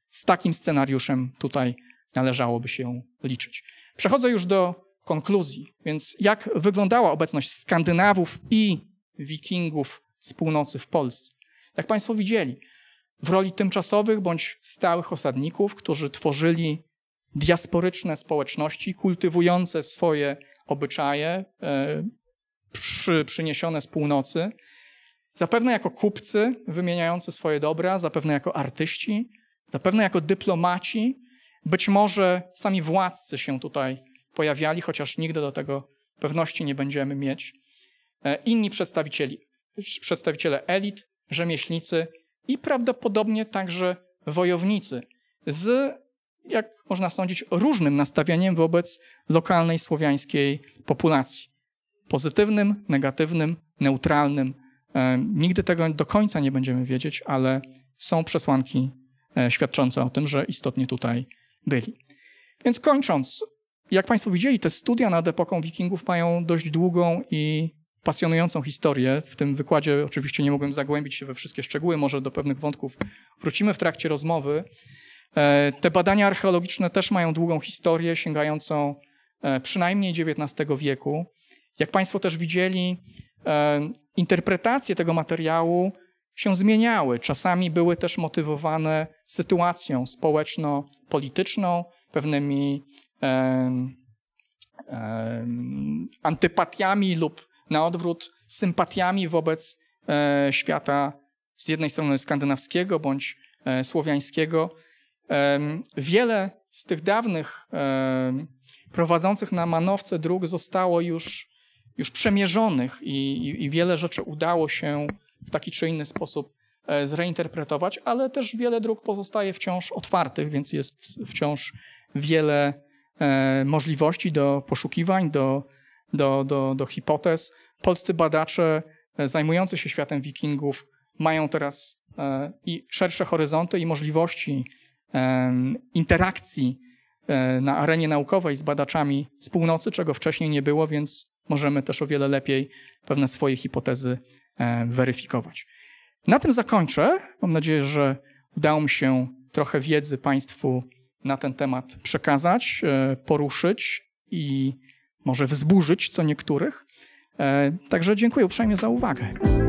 Speaker 1: z takim scenariuszem tutaj należałoby się liczyć. Przechodzę już do konkluzji, więc jak wyglądała obecność Skandynawów i Wikingów z północy w Polsce? Jak Państwo widzieli, w roli tymczasowych bądź stałych osadników, którzy tworzyli diasporyczne społeczności kultywujące swoje obyczaje, e, przy, przyniesione z północy, zapewne jako kupcy wymieniający swoje dobra, zapewne jako artyści, zapewne jako dyplomaci, być może sami władcy się tutaj pojawiali, chociaż nigdy do tego pewności nie będziemy mieć. E, inni przedstawicieli, przedstawiciele elit, rzemieślnicy i prawdopodobnie także wojownicy z, jak można sądzić, różnym nastawieniem wobec lokalnej słowiańskiej populacji pozytywnym, negatywnym, neutralnym. E, nigdy tego do końca nie będziemy wiedzieć, ale są przesłanki e, świadczące o tym, że istotnie tutaj byli. Więc kończąc, jak Państwo widzieli, te studia nad epoką Wikingów mają dość długą i pasjonującą historię. W tym wykładzie oczywiście nie mogłem zagłębić się we wszystkie szczegóły, może do pewnych wątków wrócimy w trakcie rozmowy. E, te badania archeologiczne też mają długą historię, sięgającą przynajmniej XIX wieku. Jak Państwo też widzieli, e, interpretacje tego materiału się zmieniały. Czasami były też motywowane sytuacją społeczno-polityczną, pewnymi antypatiami lub na odwrót sympatiami wobec e, świata z jednej strony skandynawskiego bądź e, słowiańskiego. Wiele z tych dawnych prowadzących na manowce dróg zostało już już przemierzonych i, i, i wiele rzeczy udało się w taki czy inny sposób e, zreinterpretować, ale też wiele dróg pozostaje wciąż otwartych, więc jest wciąż wiele e, możliwości do poszukiwań, do, do, do, do hipotez. Polscy badacze e, zajmujący się światem wikingów mają teraz i szersze horyzonty i możliwości interakcji na arenie naukowej z badaczami z północy, czego wcześniej nie było, więc możemy też o wiele lepiej pewne swoje hipotezy e, weryfikować. Na tym zakończę. Mam nadzieję, że udało mi się trochę wiedzy Państwu na ten temat przekazać, e, poruszyć i może wzburzyć co niektórych. E, także dziękuję uprzejmie za uwagę.